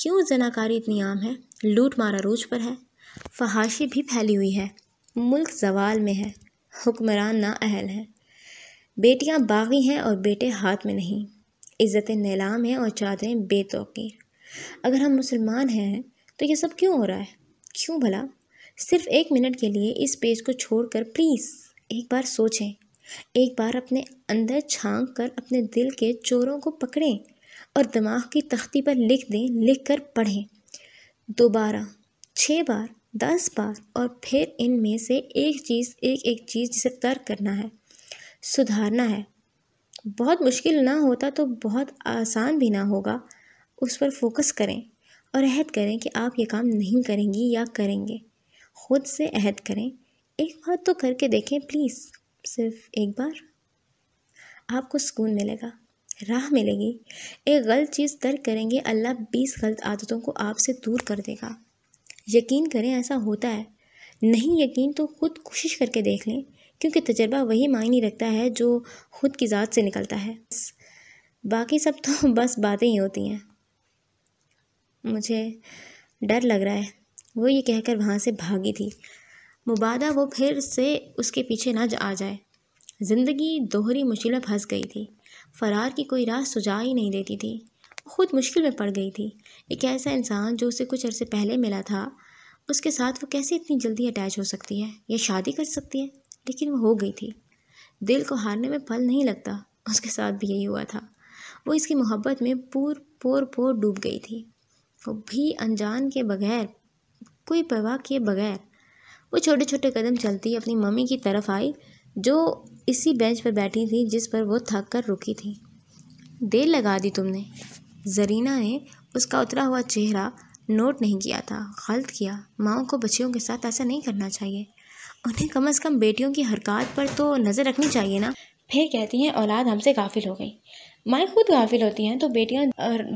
क्यों जनाकारी इतनी आम है लूट मारा रोज पर है फहाशी भी फैली हुई है मुल्क जवाल में है हुक्मरान अहल है बेटियाँ बागी हैं और बेटे हाथ में नहीं इज़्ज़त नीलाम है और चादरें बेतौकी अगर हम मुसलमान हैं तो ये सब क्यों हो रहा है क्यों भला सिर्फ एक मिनट के लिए इस पेज को छोड़कर प्लीज़ एक बार सोचें एक बार अपने अंदर छांक कर अपने दिल के चोरों को पकड़ें और दिमाग की तख्ती पर लिख दें लिख कर पढ़ें दोबारा छः बार दस बार और फिर इन में से एक चीज़ एक एक चीज़ जिसे तर्क करना है सुधारना है बहुत मुश्किल ना होता तो बहुत आसान भी ना होगा उस पर फोकस करें और अहद करें कि आप ये काम नहीं करेंगी या करेंगे खुद से अहद करें एक बार तो करके देखें प्लीज़ सिर्फ एक बार आपको सुकून मिलेगा राह मिलेगी एक गलत चीज़ तर्क करेंगे अल्लाह बीस गलत आदतों को आपसे दूर कर देगा यकीन करें ऐसा होता है नहीं यकीन तो खुद कोशिश करके देख लें क्योंकि तजर्बा वही मायने रखता है जो खुद की ज़ात से निकलता है बाकी सब तो बस बातें ही होती हैं मुझे डर लग रहा है वो ये कहकर वहाँ से भागी थी मुबादा वो फिर से उसके पीछे न आ जाए ज़िंदगी दोहरी मुश्किल में फंस गई थी फ़रार की कोई राह सुझा ही नहीं देती थी खुद मुश्किल में पड़ गई थी एक ऐसा इंसान जो उसे कुछ अरसे पहले मिला था उसके साथ वो कैसे इतनी जल्दी अटैच हो सकती है या शादी कर सकती है लेकिन वो हो गई थी दिल को हारने में पल नहीं लगता उसके साथ भी यही हुआ था वो इसकी मोहब्बत में पूर पोर पोर डूब गई थी वो भी अनजान के बगैर कोई परवाह किए बगैर वो छोटे छोटे कदम चलती अपनी मम्मी की तरफ आई जो इसी बेंच पर बैठी थी जिस पर वो थक कर रुकी थी देर लगा दी तुमने जरीना ने उसका उतरा हुआ चेहरा नोट नहीं किया था गलत किया माओ को बच्चियों के साथ ऐसा नहीं करना चाहिए उन्हें कम अज़ कम बेटियों की हरकत पर तो नज़र रखनी चाहिए ना फिर कहती हैं औलाद हमसे गाफिल हो गई माएँ खुद गाफिल होती हैं तो बेटियाँ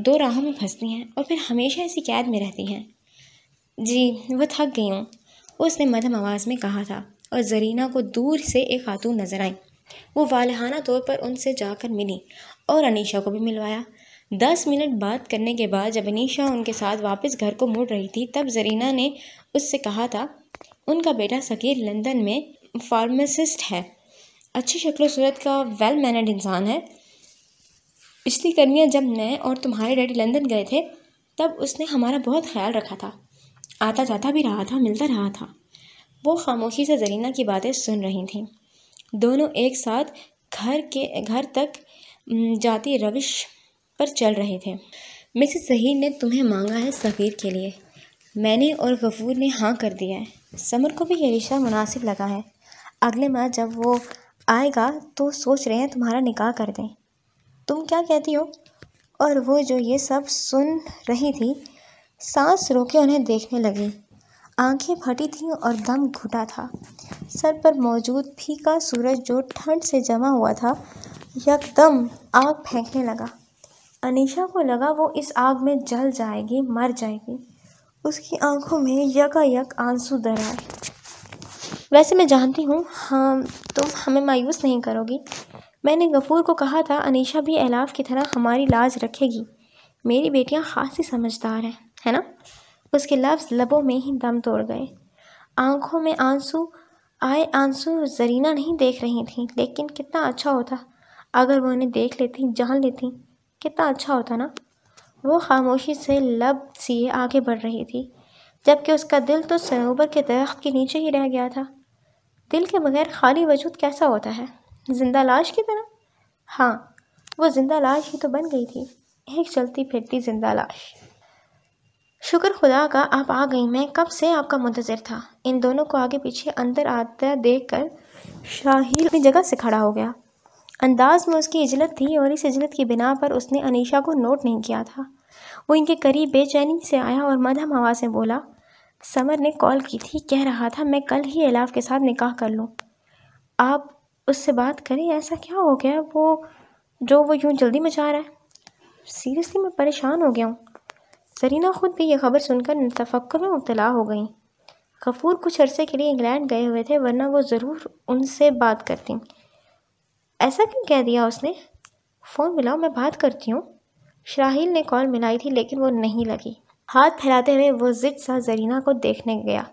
दो राहों में फंसती हैं और फिर हमेशा ऐसी कैद में रहती हैं जी वो थक गई हूँ उसने मध्यम आवाज़ में कहा था और जरीना को दूर से एक खातून नज़र आई वो वालहाना तौर पर उनसे जाकर मिली और अनीशा को भी मिलवाया दस मिनट बात करने के बाद जब अनीशा उनके साथ वापस घर को मुड़ रही थी तब जरीना ने उससे कहा था उनका बेटा सकीर लंदन में फार्मासिस्ट है अच्छी शक्ल सूरत का वेल मैनर्ड इंसान है पिछली गर्मियाँ जब मैं और तुम्हारे डैडी लंदन गए थे तब उसने हमारा बहुत ख्याल रखा था आता जाता भी रहा था मिलता रहा था वो खामोशी से जरीना की बातें सुन रही थी दोनों एक साथ घर के घर तक जाती रविश पर चल रहे थे मिसेस जहीर ने तुम्हें मांगा है सफ़ीर के लिए मैंने और गफूर ने हाँ कर दिया है समर को भी ये रिश्ता मुनासिब लगा है अगले माह जब वो आएगा तो सोच रहे हैं तुम्हारा निकाह कर दें तुम क्या कहती हो और वो जो ये सब सुन रही थी सांस रोके उन्हें देखने लगी आंखें फटी थीं और दम घुटा था सर पर मौजूद फीका सूरज जो ठंड से जमा हुआ था यकदम आग फेंकने लगा अनीशा को लगा वो इस आग में जल जाएगी मर जाएगी उसकी आंखों में यकायक आंसू दर आए वैसे मैं जानती हूँ हाँ तुम हमें मायूस नहीं करोगी मैंने गफूर को कहा था अनीशा भी एलाफ की तरह हमारी लाज रखेगी मेरी बेटियाँ खासी समझदार हैं है ना उसके लफ्ज़ लबों में ही दम तोड़ गए आंखों में आंसू आए आंसू जरीना नहीं देख रही थी लेकिन कितना अच्छा होता अगर वो उन्हें देख लेती जान लेती कितना अच्छा होता ना वो खामोशी से लब सिए आगे बढ़ रही थी जबकि उसका दिल तो सरोवर के दरख्त के नीचे ही रह गया था दिल के बगैर खाली वजूद कैसा होता है जिंदा लाश की तरह हाँ वो जिंदा लाश ही तो बन गई थी एक चलती फिरती जिंदा लाश शुक्र खुदा का आप आ गई मैं कब से आपका मुंतज़र था इन दोनों को आगे पीछे अंदर आता देख कर शाहिल अपनी जगह से खड़ा हो गया अंदाज में उसकी इजलत थी और इस इजलत की बिना पर उसने अनीशा को नोट नहीं किया था वो इनके करीब बेचैनी से आया और मधम हवा से बोला समर ने कॉल की थी कह रहा था मैं कल ही अलाफ के साथ निकाह कर लूँ आप उससे बात करें ऐसा क्या हो गया वो जो वो यूँ जल्दी मचा रहा है सीरियसली मैं परेशान हो गया हूँ सरीना ख़ुद भी यह खबर सुनकर तफक्र में मुबला हो गई कफूर कुछ अरसे के लिए इंग्लैंड गए हुए थे वरना वो ज़रूर उनसे बात करती ऐसा क्यों कह दिया उसने फ़ोन मिलाओ मैं बात करती हूँ शराहिल ने कॉल मिलाई थी लेकिन वो नहीं लगी हाथ फैलाते हुए वो जिद सा जरीना को देखने गया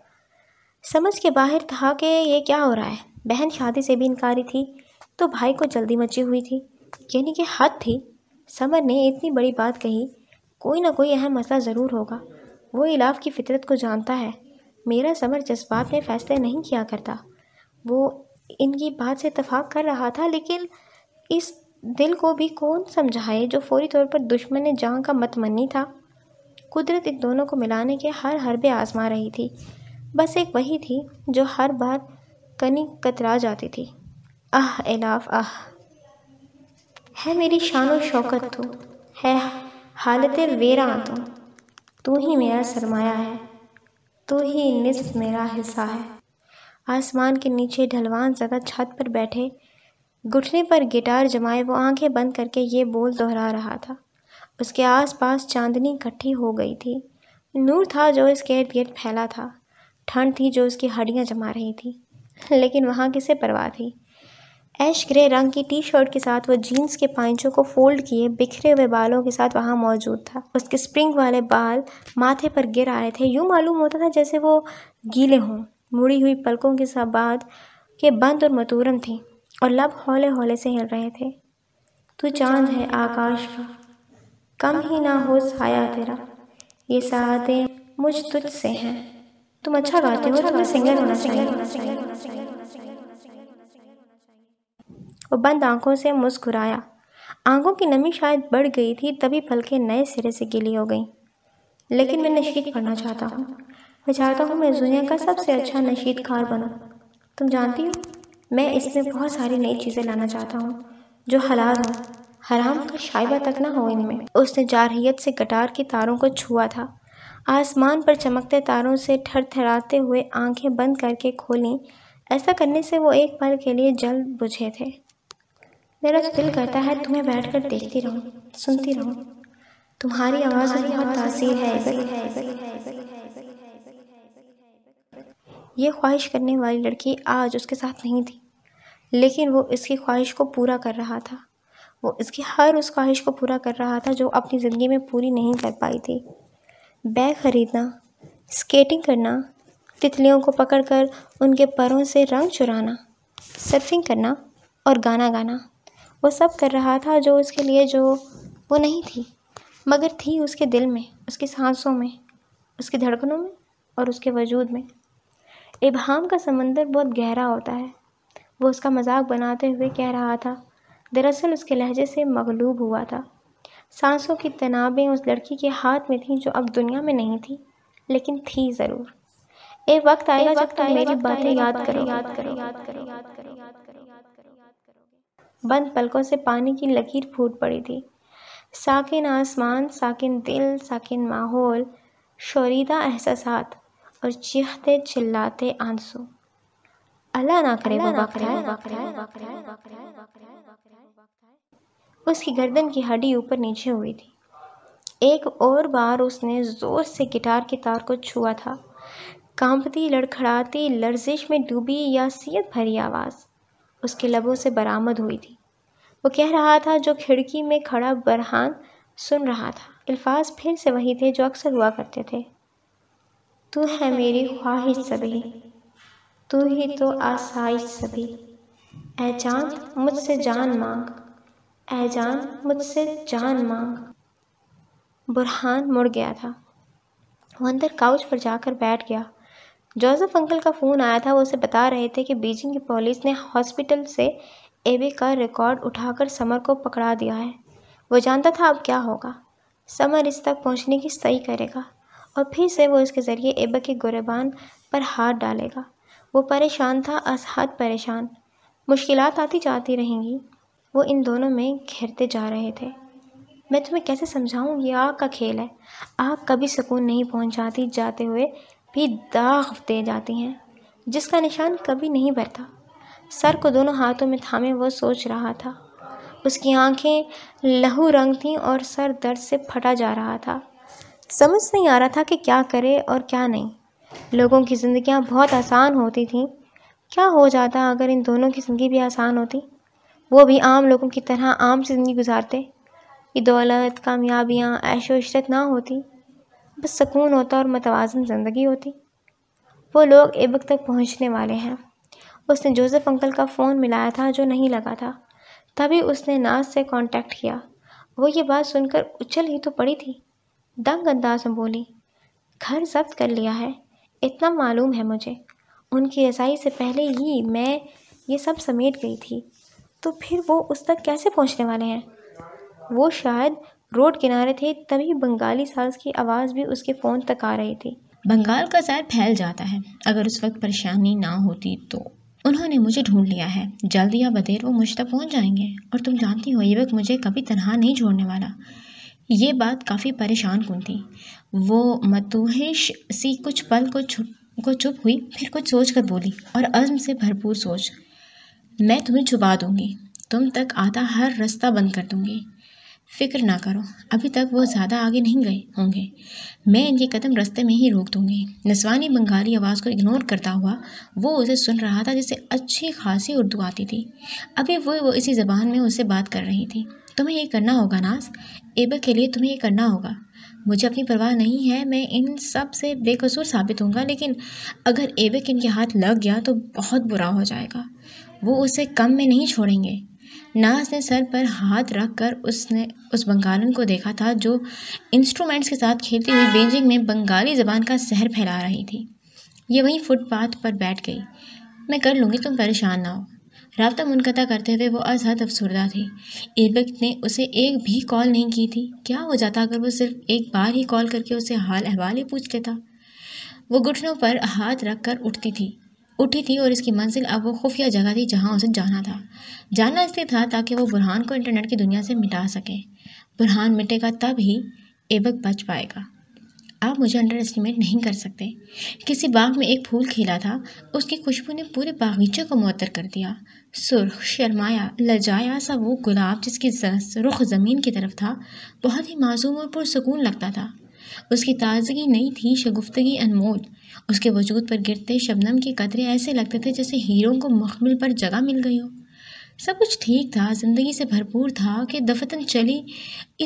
समझ के बाहर था कि ये क्या हो रहा है बहन शादी से भी इनकारी थी तो भाई को जल्दी मची हुई थी यानी कि हद थी समर ने इतनी बड़ी बात कही कोई ना कोई अहम मसला ज़रूर होगा वो इलाफ की फितरत को जानता है मेरा समर जज्बात में फ़ैसले नहीं किया करता वो इनकी बात से इतफाक़ कर रहा था लेकिन इस दिल को भी कौन समझाए जो फौरी तौर पर दुश्मन जहाँ का मतमनी था कुदरत इन दोनों को मिलाने के हर हरबे आजमा रही थी बस एक वही थी जो हर बार कनी कतरा जाती थी आह एलाफ आह है मेरी शान शौकत तू तो। है हालत वेरा तू तो। तू ही मेरा सरमाया है तू ही निस मेरा हिस्सा है आसमान के नीचे ढलवान ज़्यादा छत पर बैठे घुटने पर गिटार जमाए वो आंखें बंद करके ये बोल दोहरा रहा था उसके आसपास चांदनी इकट्ठी हो गई थी नूर था जो इसके इर्द गिर्द फैला था ठंड थी जो उसकी हड्डियाँ जमा रही थी लेकिन वहाँ किसे परवाह थी ऐश ग्रे रंग की टी शर्ट के साथ वह जीन्स के पैंचों को फोल्ड किए बिखरे हुए बालों के साथ वहाँ मौजूद था उसके स्प्रिंग वाले बाल माथे पर गिर आए थे यूँ मालूम होता था जैसे वो गीले हों मुड़ी हुई पलकों के बाद के बंद और मतूरम थी और लब हौले हौले से हिल रहे थे तू चांद है आकाश का कम ही ना हो साया तेरा ये सहादे मुझ तुझ से हैं तुम अच्छा गाते हो तुम्हें सिंगर होना चाहिए वो बंद आंखों से मुस्कुराया आंखों की नमी शायद बढ़ गई थी तभी पलकें नए सिरे से गीली हो गई लेकिन मैं नशीद पढ़ना चाहता हूँ मैं चाहता हूँ मैं दुनिया का सबसे अच्छा कार बनूँ तुम जानती हो मैं इसमें बहुत सारी नई चीज़ें लाना चाहता हूँ जो हलाल हो हराम का शाइबा तक ना हो इनमें उसने जारहीत से गटार के तारों को छुआ था आसमान पर चमकते तारों से थरथराते हुए आंखें बंद करके खोलीं ऐसा करने से वो एक पल के लिए जल्द बुझे थे मेरा दिल करता है तुम्हें बैठकर देखती रहूं सुनती रहूं तुम्हारी आवाज़ बहुत तासीर है ये ख्वाहिश करने वाली लड़की आज उसके साथ नहीं थी लेकिन वो इसकी ख्वाहिश को पूरा कर रहा था वो इसकी हर उस ख्वाहिश को पूरा कर रहा था जो अपनी ज़िंदगी में पूरी नहीं कर पाई थी बैग ख़रीदना स्केटिंग करना तितलियों को पकड़कर उनके परों से रंग चुराना सर्फिंग करना और गाना गाना वो सब कर रहा था जो उसके लिए जो वो नहीं थी मगर थी उसके दिल में उसकी सांसों में उसकी धड़कनों में और उसके वजूद में इबहाम का समंदर बहुत गहरा होता है वो उसका मजाक बनाते हुए कह रहा था दरअसल उसके लहजे से मगलूब हुआ था सांसों की तनावें उस लड़की के हाथ में थीं जो अब दुनिया में नहीं थी लेकिन थी ज़रूर एक वक्त आएगा वक्त आएगा मेरी बातें याद करो याद करो याद करो याद करो बंद पलकों से पानी की लकीर फूट पड़ी थी साकिन आसमान साकिन दिल साकिन माहौल शोरीदा एहसास और चिहते चिल्लाते आंसू अल्लाह ना करे उसकी गर्दन की हड्डी ऊपर नीचे हुई थी एक और बार उसने ज़ोर से गिटार के तार को छुआ था कांपती लड़खड़ाती लर्जिश में डूबी या सियत भरी आवाज़ उसके लबों से बरामद हुई थी वो कह रहा था जो खिड़की में खड़ा बरहान सुन रहा था अल्फाज फिर से वही थे जो अक्सर हुआ करते थे तू है मेरी ख्वाहिश सभी तू ही तो, तो आसाइश सभी ए जान मुझसे जान मांग ए जान मुझसे जान मांग बुरहान मुड़ गया था वो अंदर काउच पर जाकर बैठ गया जोसेफ अंकल का फ़ोन आया था वो उसे बता रहे थे कि बीजिंग की पुलिस ने हॉस्पिटल से एबे का रिकॉर्ड उठाकर समर को पकड़ा दिया है वो जानता था अब क्या होगा समर इस तक पहुंचने की सही करेगा और फिर से वो इसके ज़रिए एबा के गुरेबान पर हाथ डालेगा वो परेशान था असहद परेशान मुश्किल आती जाती रहेंगी वो इन दोनों में घिरते जा रहे थे मैं तुम्हें कैसे समझाऊँ ये आग का खेल है आग कभी सुकून नहीं पहुंचाती जाते हुए भी दाग दे जाती हैं जिसका निशान कभी नहीं बढ़ता सर को दोनों हाथों में थामे वो सोच रहा था उसकी आंखें लहू रंग थीं और सर दर्द से फटा जा रहा था समझ नहीं आ रहा था कि क्या करे और क्या नहीं लोगों की ज़िंदियाँ बहुत आसान होती थीं क्या हो जाता अगर इन दोनों की ज़िंदगी भी आसान होती वो भी आम लोगों की तरह आम ज़िंदगी गुजारते ये दौलत कामयाबियाँ ऐशो इशरत ना होती बस सुकून होता और मतवाजन ज़िंदगी होती वो लोग एबक तक पहुंचने वाले हैं उसने जोसेफ अंकल का फ़ोन मिलाया था जो नहीं लगा था तभी उसने नाज से कांटेक्ट किया वो ये बात सुनकर उछल ही तो पड़ी थी दंग अंदाज में बोली घर जब्त कर लिया है इतना मालूम है मुझे उनकी रसाई से पहले ही मैं ये सब समेट गई थी तो फिर वो उस तक कैसे पहुंचने वाले हैं वो शायद रोड किनारे थे तभी बंगाली साज की आवाज़ भी उसके फ़ोन तक आ रही थी बंगाल का जहर फैल जाता है अगर उस वक्त परेशानी ना होती तो उन्होंने मुझे ढूंढ लिया है जल्द या बदेर वो मुझ तक पहुँच जाएंगे और तुम जानती हो ये वक्त मुझे कभी तनह नहीं छोड़ने वाला ये बात काफ़ी परेशान कन थी वो मतोहेश सी कुछ पल को छुप को चुप हुई फिर कुछ सोच कर बोली और अज़म से भरपूर सोच मैं तुम्हें छुपा दूँगी तुम तक आता हर रास्ता बंद कर दूँगी फिक्र ना करो अभी तक वो ज़्यादा आगे नहीं गए होंगे मैं इनके कदम रास्ते में ही रोक दूंगी नस्वानी बंगाली आवाज़ को इग्नोर करता हुआ वो उसे सुन रहा था जिसे अच्छी खासी उर्दू आती थी अभी वो, वो इसी ज़बान में उससे बात कर रही थी तुम्हें ये करना होगा नास एबक के लिए तुम्हें ये करना होगा मुझे अपनी परवाह नहीं है मैं इन सब से बेकसूर साबित होऊंगा लेकिन अगर एबक इनके हाथ लग गया तो बहुत बुरा हो जाएगा वो उसे कम में नहीं छोड़ेंगे नाज ने सर पर हाथ रख कर उसने उस बंगालन को देखा था जो इंस्ट्रूमेंट्स के साथ खेलती हुई बीजिंग में बंगाली ज़बान का सहर फैला रही थी ये वहीं फुटपाथ पर बैठ गई मैं कर लूँगी तुम परेशान ना हो रबता मुनक़ा करते हुए वो अजहद अफसरदा थी एबक ने उसे एक भी कॉल नहीं की थी क्या हो जाता अगर वो सिर्फ एक बार ही कॉल करके उसे हाल अहवाल ही पूछ लेता वो घुटनों पर हाथ रख कर उठती थी उठी थी और इसकी मंजिल अब वो खुफिया जगह थी जहाँ उसे जाना था जाना इसलिए था ताकि वो बुरहान को इंटरनेट की दुनिया से मिटा सके बुरहान मिटेगा तब ही एबक बच पाएगा आप मुझे अंडर एस्टिमेट नहीं कर सकते किसी बाग में एक फूल खिला था उसकी खुशबू ने पूरे बागीचे को मुअतर कर दिया सुर्ख शर्माया लजाया सा वो गुलाब जिसकी रुख ज़मीन की तरफ था बहुत ही मासूम और पुरसकून लगता था उसकी ताजगी नई थी शगुफ्तगी अनमोल उसके वजूद पर गिरते शबनम के कतरे ऐसे लगते थे जैसे हीरों को मखमिल पर जगह मिल गई हो सब कुछ ठीक था ज़िंदगी से भरपूर था कि दफतन चली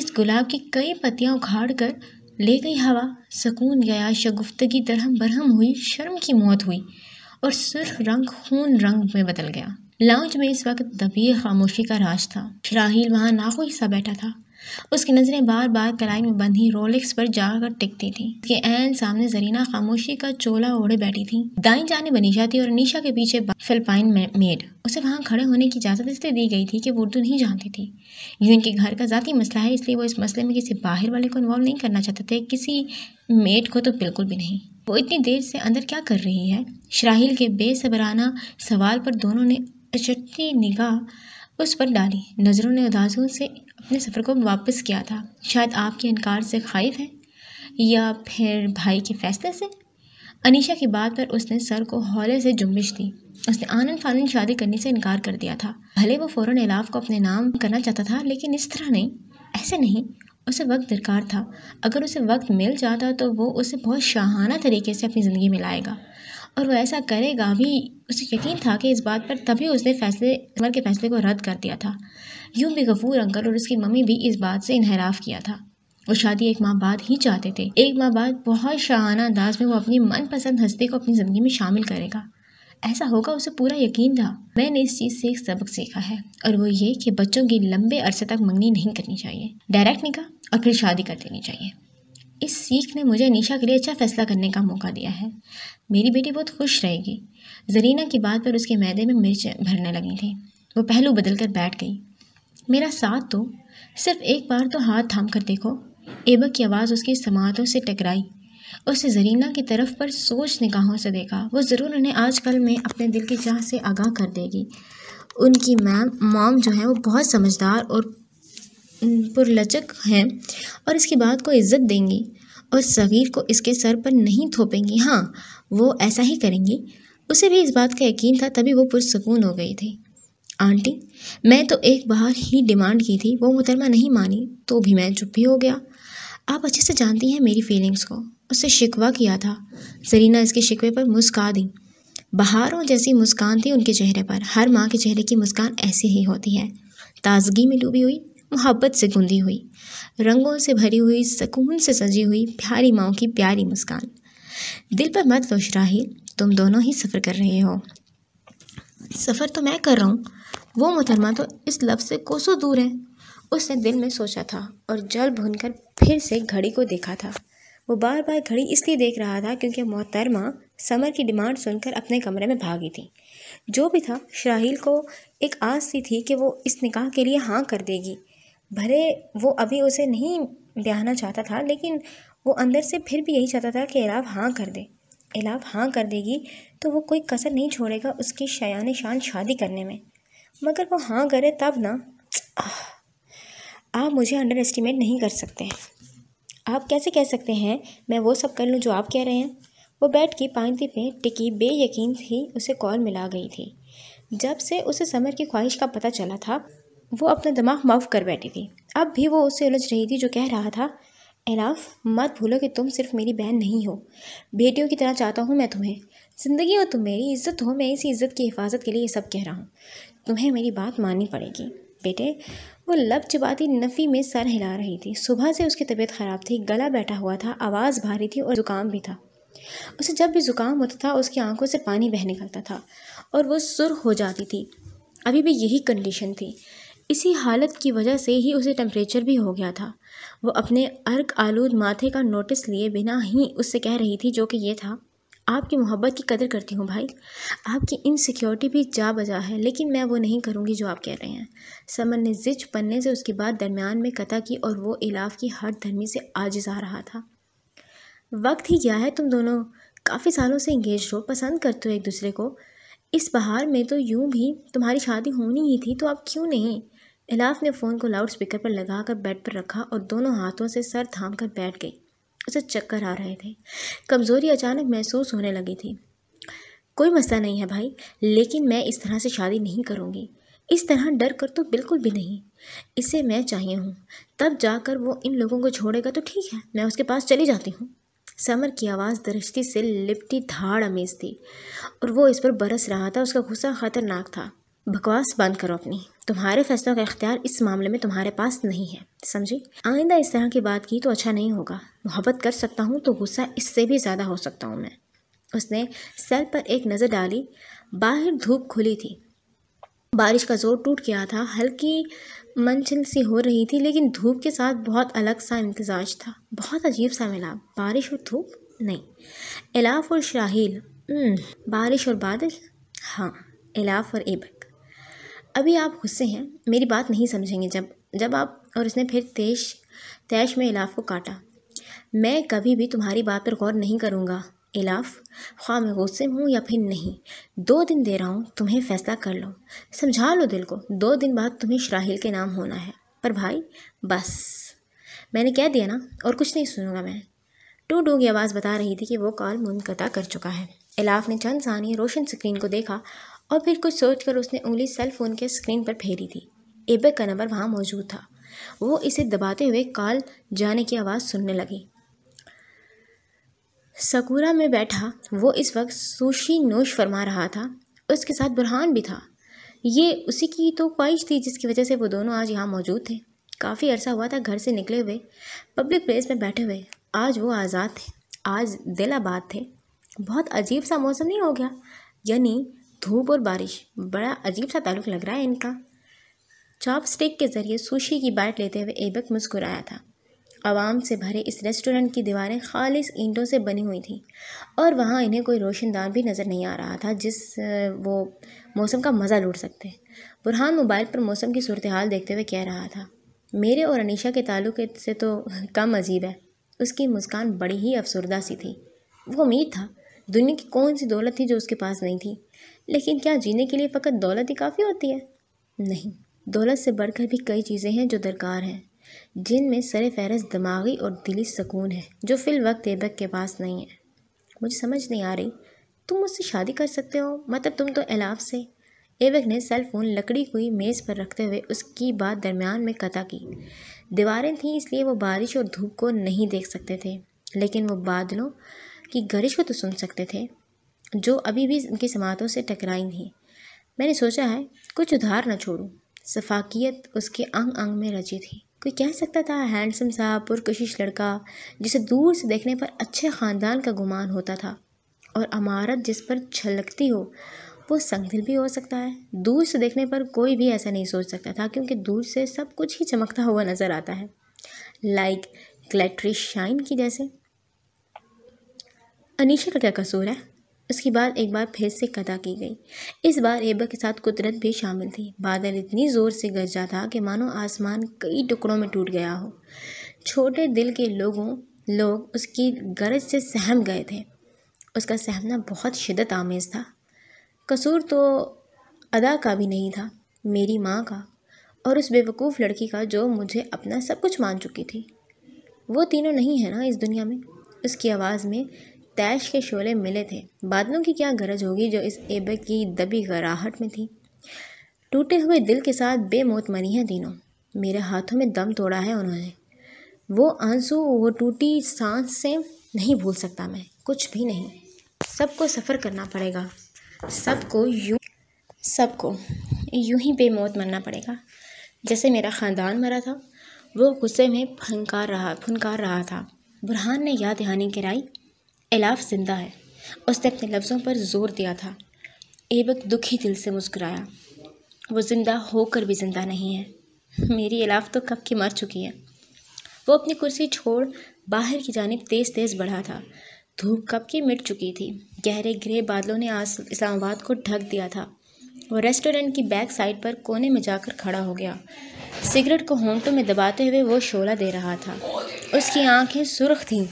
इस गुलाब की कई पत्तियाँ उखाड़ कर ले गई हवा सुकून गया शगुफ्तगी दरहम बरहम हुई शर्म की मौत हुई और सुर्ख रंग खून रंग में बदल गया लाउंज में इस वक्त दबी खामोशी का राज था शराहील वहाँ नाखुश सा बैठा था उसकी नज़रें बार बार कलाई में बंधी रोलेक्स पर जाकर टिकती थी उसके एन सामने जरीना खामोशी का चोला ओढ़े बैठी थी दाई जाने बनीशा थी और निशा के पीछे फिलपाइन मेड उसे वहाँ खड़े होने की इजाज़त इसलिए दी गई थी कि वो उर्दू नहीं जानती थी यू इनके घर का ज़ाती मसला है इसलिए वो इस मसले में किसी बाहर वाले को इन्वॉल्व नहीं करना चाहते थे किसी मेड को तो बिल्कुल भी नहीं वो इतनी देर से अंदर क्या कर रही है शराहिल के बेसबराना सवाल पर दोनों ने अचटती निगाह उस पर डाली नज़रों ने उदासून से अपने सफ़र को वापस किया था शायद आपके इनकार से खाइफ है या फिर भाई के फैसले से अनीशा की बात पर उसने सर को हौले से जुम्बिश दी उसने आनन फानन शादी करने से इनकार कर दिया था भले वो फ़ौरन इलाफ को अपने नाम करना चाहता था लेकिन इस तरह नहीं ऐसे नहीं उसे वक्त दरकार था अगर उसे वक्त मिल जाता तो वो उसे बहुत शाहाना तरीके से अपनी ज़िंदगी में लाएगा और वो ऐसा करेगा भी उसे यकीन था कि इस बात पर तभी उसने फैसले अमर के फैसले को रद्द कर दिया था यूं भी गफूर अंकल और उसकी मम्मी भी इस बात से इनहराफ किया था वो शादी एक माह बाद ही चाहते थे एक माह बाद बहुत शाहाना अंदाज में वो अपनी मनपसंद हस्ती को अपनी ज़िंदगी में शामिल करेगा ऐसा होगा उसे पूरा यकीन था मैंने इस चीज़ से एक सबक सीखा है और वो ये कि बच्चों की लंबे अरसे तक मंगनी नहीं करनी चाहिए डायरेक्ट निकाह और फिर शादी कर देनी चाहिए इस सीख ने मुझे निशा के लिए अच्छा फैसला करने का मौका दिया है मेरी बेटी बहुत खुश रहेगी जरीना की बात पर उसके मैदे में मिर्च भरने लगी थी वो पहलू बदल कर बैठ गई मेरा साथ तो सिर्फ एक बार तो हाथ थाम कर देखो एबक की आवाज़ उसकी समातों से टकराई उसने जरीना की तरफ पर सोच निगाहों से देखा वो ज़रूर उन्हें आजकल में अपने दिल की चाह से आगाह कर देगी उनकी मैम मॉम जो है वो बहुत समझदार और पुरलचक हैं और इसकी बात को इज़्ज़त देंगी और सग़ीर को इसके सर पर नहीं थोपेंगी हाँ वो ऐसा ही करेंगी उसे भी इस बात का यकीन था तभी वो पुरसकून हो गई थी आंटी मैं तो एक बार ही डिमांड की थी वो मुतरमा नहीं मानी तो भी मैं चुप भी हो गया आप अच्छे से जानती हैं मेरी फीलिंग्स को उससे शिकवा किया था जरीना इसके शिकवे पर मुस्का दी बहारों जैसी मुस्कान थी उनके चेहरे पर हर माँ के चेहरे की मुस्कान ऐसी ही होती है ताजगी में डूबी हुई मोहब्बत से गूंधी हुई रंगों से भरी हुई सुकून से सजी हुई प्यारी माओ की प्यारी मुस्कान दिल पर मत लो राहिल तुम दोनों ही सफ़र कर रहे हो सफ़र तो मैं कर रहा हूँ वो मोहतरमा तो इस लफ्ज़ से कोसों दूर है उसने दिल में सोचा था और जल कर फिर से घड़ी को देखा था वो बार बार घड़ी इसलिए देख रहा था क्योंकि मोहतरमा समर की डिमांड सुनकर अपने कमरे में भागी थी जो भी था शाहिल को एक आस सी थी कि वो इस निकाह के लिए हाँ कर देगी भले वो अभी उसे नहीं ब्याहना चाहता था लेकिन वो अंदर से फिर भी यही चाहता था कि एलाब हाँ कर दे एलाब हाँ कर देगी तो वो कोई कसर नहीं छोड़ेगा उसकी शयान शान शादी करने में मगर वो हाँ करे तब ना आप मुझे अंडर एस्टिमेट नहीं कर सकते आप कैसे कह सकते हैं मैं वो सब कर लूँ जो आप कह रहे हैं वो बैठ के पानी पे टिकी बेयकीन थी उसे कॉल मिला गई थी जब से उसे समर की ख्वाहिश का पता चला था वो अपना दिमाग मफ कर बैठी थी अब भी वो उससे उलझ रही थी जो कह रहा था एनाफ मत भूलो कि तुम सिर्फ मेरी बहन नहीं हो बेटियों की तरह चाहता हूँ मैं तुम्हें ज़िंदगी हो तुम मेरी इज्जत हो मैं इसी इज्जत की हिफाजत के लिए ये सब कह रहा हूँ तुम्हें मेरी बात माननी पड़ेगी बेटे वो लब चबाती नफ़ी में सर हिला रही थी सुबह से उसकी तबीयत ख़राब थी गला बैठा हुआ था आवाज़ भारी थी और ज़ुकाम भी था उसे जब भी ज़ुकाम होता था उसकी आंखों से पानी बह निकलता था और वो सुर हो जाती थी अभी भी यही कंडीशन थी इसी हालत की वजह से ही उसे टेम्परेचर भी हो गया था वो अपने अर्क आलूद माथे का नोटिस लिए बिना ही उससे कह रही थी जो कि ये था आपकी मोहब्बत की कदर करती हूँ भाई आपकी इनसिक्योरिटी भी जा बजा है लेकिन मैं वो नहीं करूँगी जो आप कह रहे हैं समर ने जिच पन्ने से उसकी बात दरमियान में कथा की और वो इलाफ की हर धर्मी से आजिज आ रहा था वक्त ही क्या है तुम दोनों काफ़ी सालों से इंगेज हो पसंद करते हो एक दूसरे को इस बहार में तो यूँ भी तुम्हारी शादी होनी ही थी तो आप क्यों नहीं इलाफ ने फ़ोन को लाउड स्पीकर पर लगाकर बेड पर रखा और दोनों हाथों से सर थाम कर बैठ गई उसे चक्कर आ रहे थे कमज़ोरी अचानक महसूस होने लगी थी कोई मसला नहीं है भाई लेकिन मैं इस तरह से शादी नहीं करूँगी इस तरह डर कर तो बिल्कुल भी नहीं इसे मैं चाहिए हूँ तब जाकर वो इन लोगों को छोड़ेगा तो ठीक है मैं उसके पास चली जाती हूँ समर की आवाज़ दृष्टि से लिपटी धाड़ अमेज थी और वो इस पर बरस रहा था उसका गुस्सा खतरनाक था बकवास बंद करो अपनी तुम्हारे फैसलों का इख्तियार इस मामले में तुम्हारे पास नहीं है समझी आइंदा इस तरह की बात की तो अच्छा नहीं होगा मोहब्बत कर सकता हूँ तो गुस्सा इससे भी ज़्यादा हो सकता हूँ मैं उसने सेल पर एक नज़र डाली बाहर धूप खुली थी बारिश का जोर टूट गया था हल्की मंचल सी हो रही थी लेकिन धूप के साथ बहुत अलग सा इम्तजाज था बहुत अजीब सा मिला बारिश और धूप नहीं अलाफ़ और शाहिल हम्म, बारिश और बादल हाँ अलाफ और एबट अभी आप गुस्से हैं मेरी बात नहीं समझेंगे जब जब आप और उसने फिर तेज तैश में इलाफ को काटा मैं कभी भी तुम्हारी बात पर गौर नहीं करूँगा इलाफ ख्वा मैं गुस्से हूँ या फिर नहीं दो दिन दे रहा हूँ तुम्हें फ़ैसला कर लो समझा लो दिल को दो दिन बाद तुम्हें शराहिल के नाम होना है पर भाई बस मैंने कह दिया ना और कुछ नहीं सुनूंगा मैं टू डू की आवाज़ बता रही थी कि वो कॉल मुनकता कर चुका है इलाफ ने चंद सानी रोशन स्क्रीन को देखा और फिर कुछ सोचकर उसने उंगली सेल फोन के स्क्रीन पर फेरी थी एबक का नंबर वहाँ मौजूद था वो इसे दबाते हुए कॉल जाने की आवाज़ सुनने लगी सकूरा में बैठा वो इस वक्त सुशी नोश फरमा रहा था उसके साथ बुरहान भी था ये उसी की तो ख्वाहिश थी जिसकी वजह से वो दोनों आज यहाँ मौजूद थे काफ़ी अरसा हुआ था घर से निकले हुए पब्लिक प्लेस में बैठे हुए आज वो आज़ाद थे आज दिल आबाद थे बहुत अजीब सा मौसम नहीं हो गया यानी धूप और बारिश बड़ा अजीब सा ताल्लुक लग रहा है इनका चॉप स्टिक के ज़रिए सुशी की बैट लेते हुए एबक मुस्कुराया था आवाम से भरे इस रेस्टोरेंट की दीवारें खालिस ईंटों से बनी हुई थी और वहाँ इन्हें कोई रोशनदान भी नज़र नहीं आ रहा था जिस वो मौसम का मज़ा लूट सकते बुरहान मोबाइल पर मौसम की सूरत हाल देखते हुए कह रहा था मेरे और अनिशा के ताल्लुक से तो कम अजीब है उसकी मुस्कान बड़ी ही अफसरदा सी थी वो उम्मीद था दुनिया की कौन सी दौलत थी जो उसके पास नहीं थी लेकिन क्या जीने के लिए फ़कत दौलत ही काफ़ी होती है नहीं दौलत से बढ़कर भी कई चीज़ें हैं जो दरकार हैं जिनमें सर फहरस्त दिमागी और दिली सकून है जो फिल वक्त एबक के पास नहीं है मुझे समझ नहीं आ रही तुम मुझसे शादी कर सकते हो मतलब तुम तो एलाफ से एबक ने सेल फ़ोन लकड़ी हुई मेज़ पर रखते हुए उसकी बात दरमियान में कता की दीवारें थीं इसलिए वो बारिश और धूप को नहीं देख सकते थे लेकिन वो बादलों की गरिश को तो सुन सकते थे जो अभी भी उनकी समातों से टकराई नहीं मैंने सोचा है कुछ उधार न छोड़ूँ शफाकियत उसके अंग अंग में रची थी कोई कह सकता था हैंडसम साहब पुरकशिश लड़का जिसे दूर से देखने पर अच्छे ख़ानदान का गुमान होता था और अमारत जिस पर छलकती हो वो संगदिल भी हो सकता है दूर से देखने पर कोई भी ऐसा नहीं सोच सकता था क्योंकि दूर से सब कुछ ही चमकता हुआ नज़र आता है लाइक ग्लैटरी शाइन की जैसे अनिशा का क्या कसूर है उसके बाद एक बार फिर से कदा की गई इस बार एबा के साथ कुदरत भी शामिल थी बादल इतनी ज़ोर से गरजा था कि मानो आसमान कई टुकड़ों में टूट गया हो छोटे दिल के लोगों लोग उसकी गरज से सहम गए थे उसका सहमना बहुत शिदत आमेज़ था कसूर तो अदा का भी नहीं था मेरी माँ का और उस बेवकूफ़ लड़की का जो मुझे अपना सब कुछ मान चुकी थी वो तीनों नहीं है ना इस दुनिया में उसकी आवाज़ में तैश के शोले मिले थे बादलों की क्या गरज होगी जो इस एबक की दबी गराहट में थी टूटे हुए दिल के साथ बेमौत मरी हैं तीनों मेरे हाथों में दम तोड़ा है उन्होंने वो आंसू वो टूटी सांस से नहीं भूल सकता मैं कुछ भी नहीं सबको सफ़र करना पड़ेगा सबको यूँ सबको यूं ही बेमौत मरना पड़ेगा जैसे मेरा ख़ानदान मरा था वो गुस्से में फनकार रहा फनकार रहा था बुरहान ने याद दहानी कराई एलाफ जिंदा है उसने अपने लफ्ज़ों पर जोर दिया था एबक दुखी दिल से मुस्कुराया वो ज़िंदा होकर भी ज़िंदा नहीं है मेरी एलाफ तो कब की मर चुकी है वो अपनी कुर्सी छोड़ बाहर की जानब तेज़ तेज़ बढ़ा था धूप कब की मिट चुकी थी गहरे ग्रे बादलों ने आज इस्लामाबाद को ढक दिया था वो रेस्टोरेंट की बैक साइड पर कोने में जाकर खड़ा हो गया सिगरेट को होंटों में दबाते हुए वो शोला दे रहा था उसकी आंखें सुर्ख थीं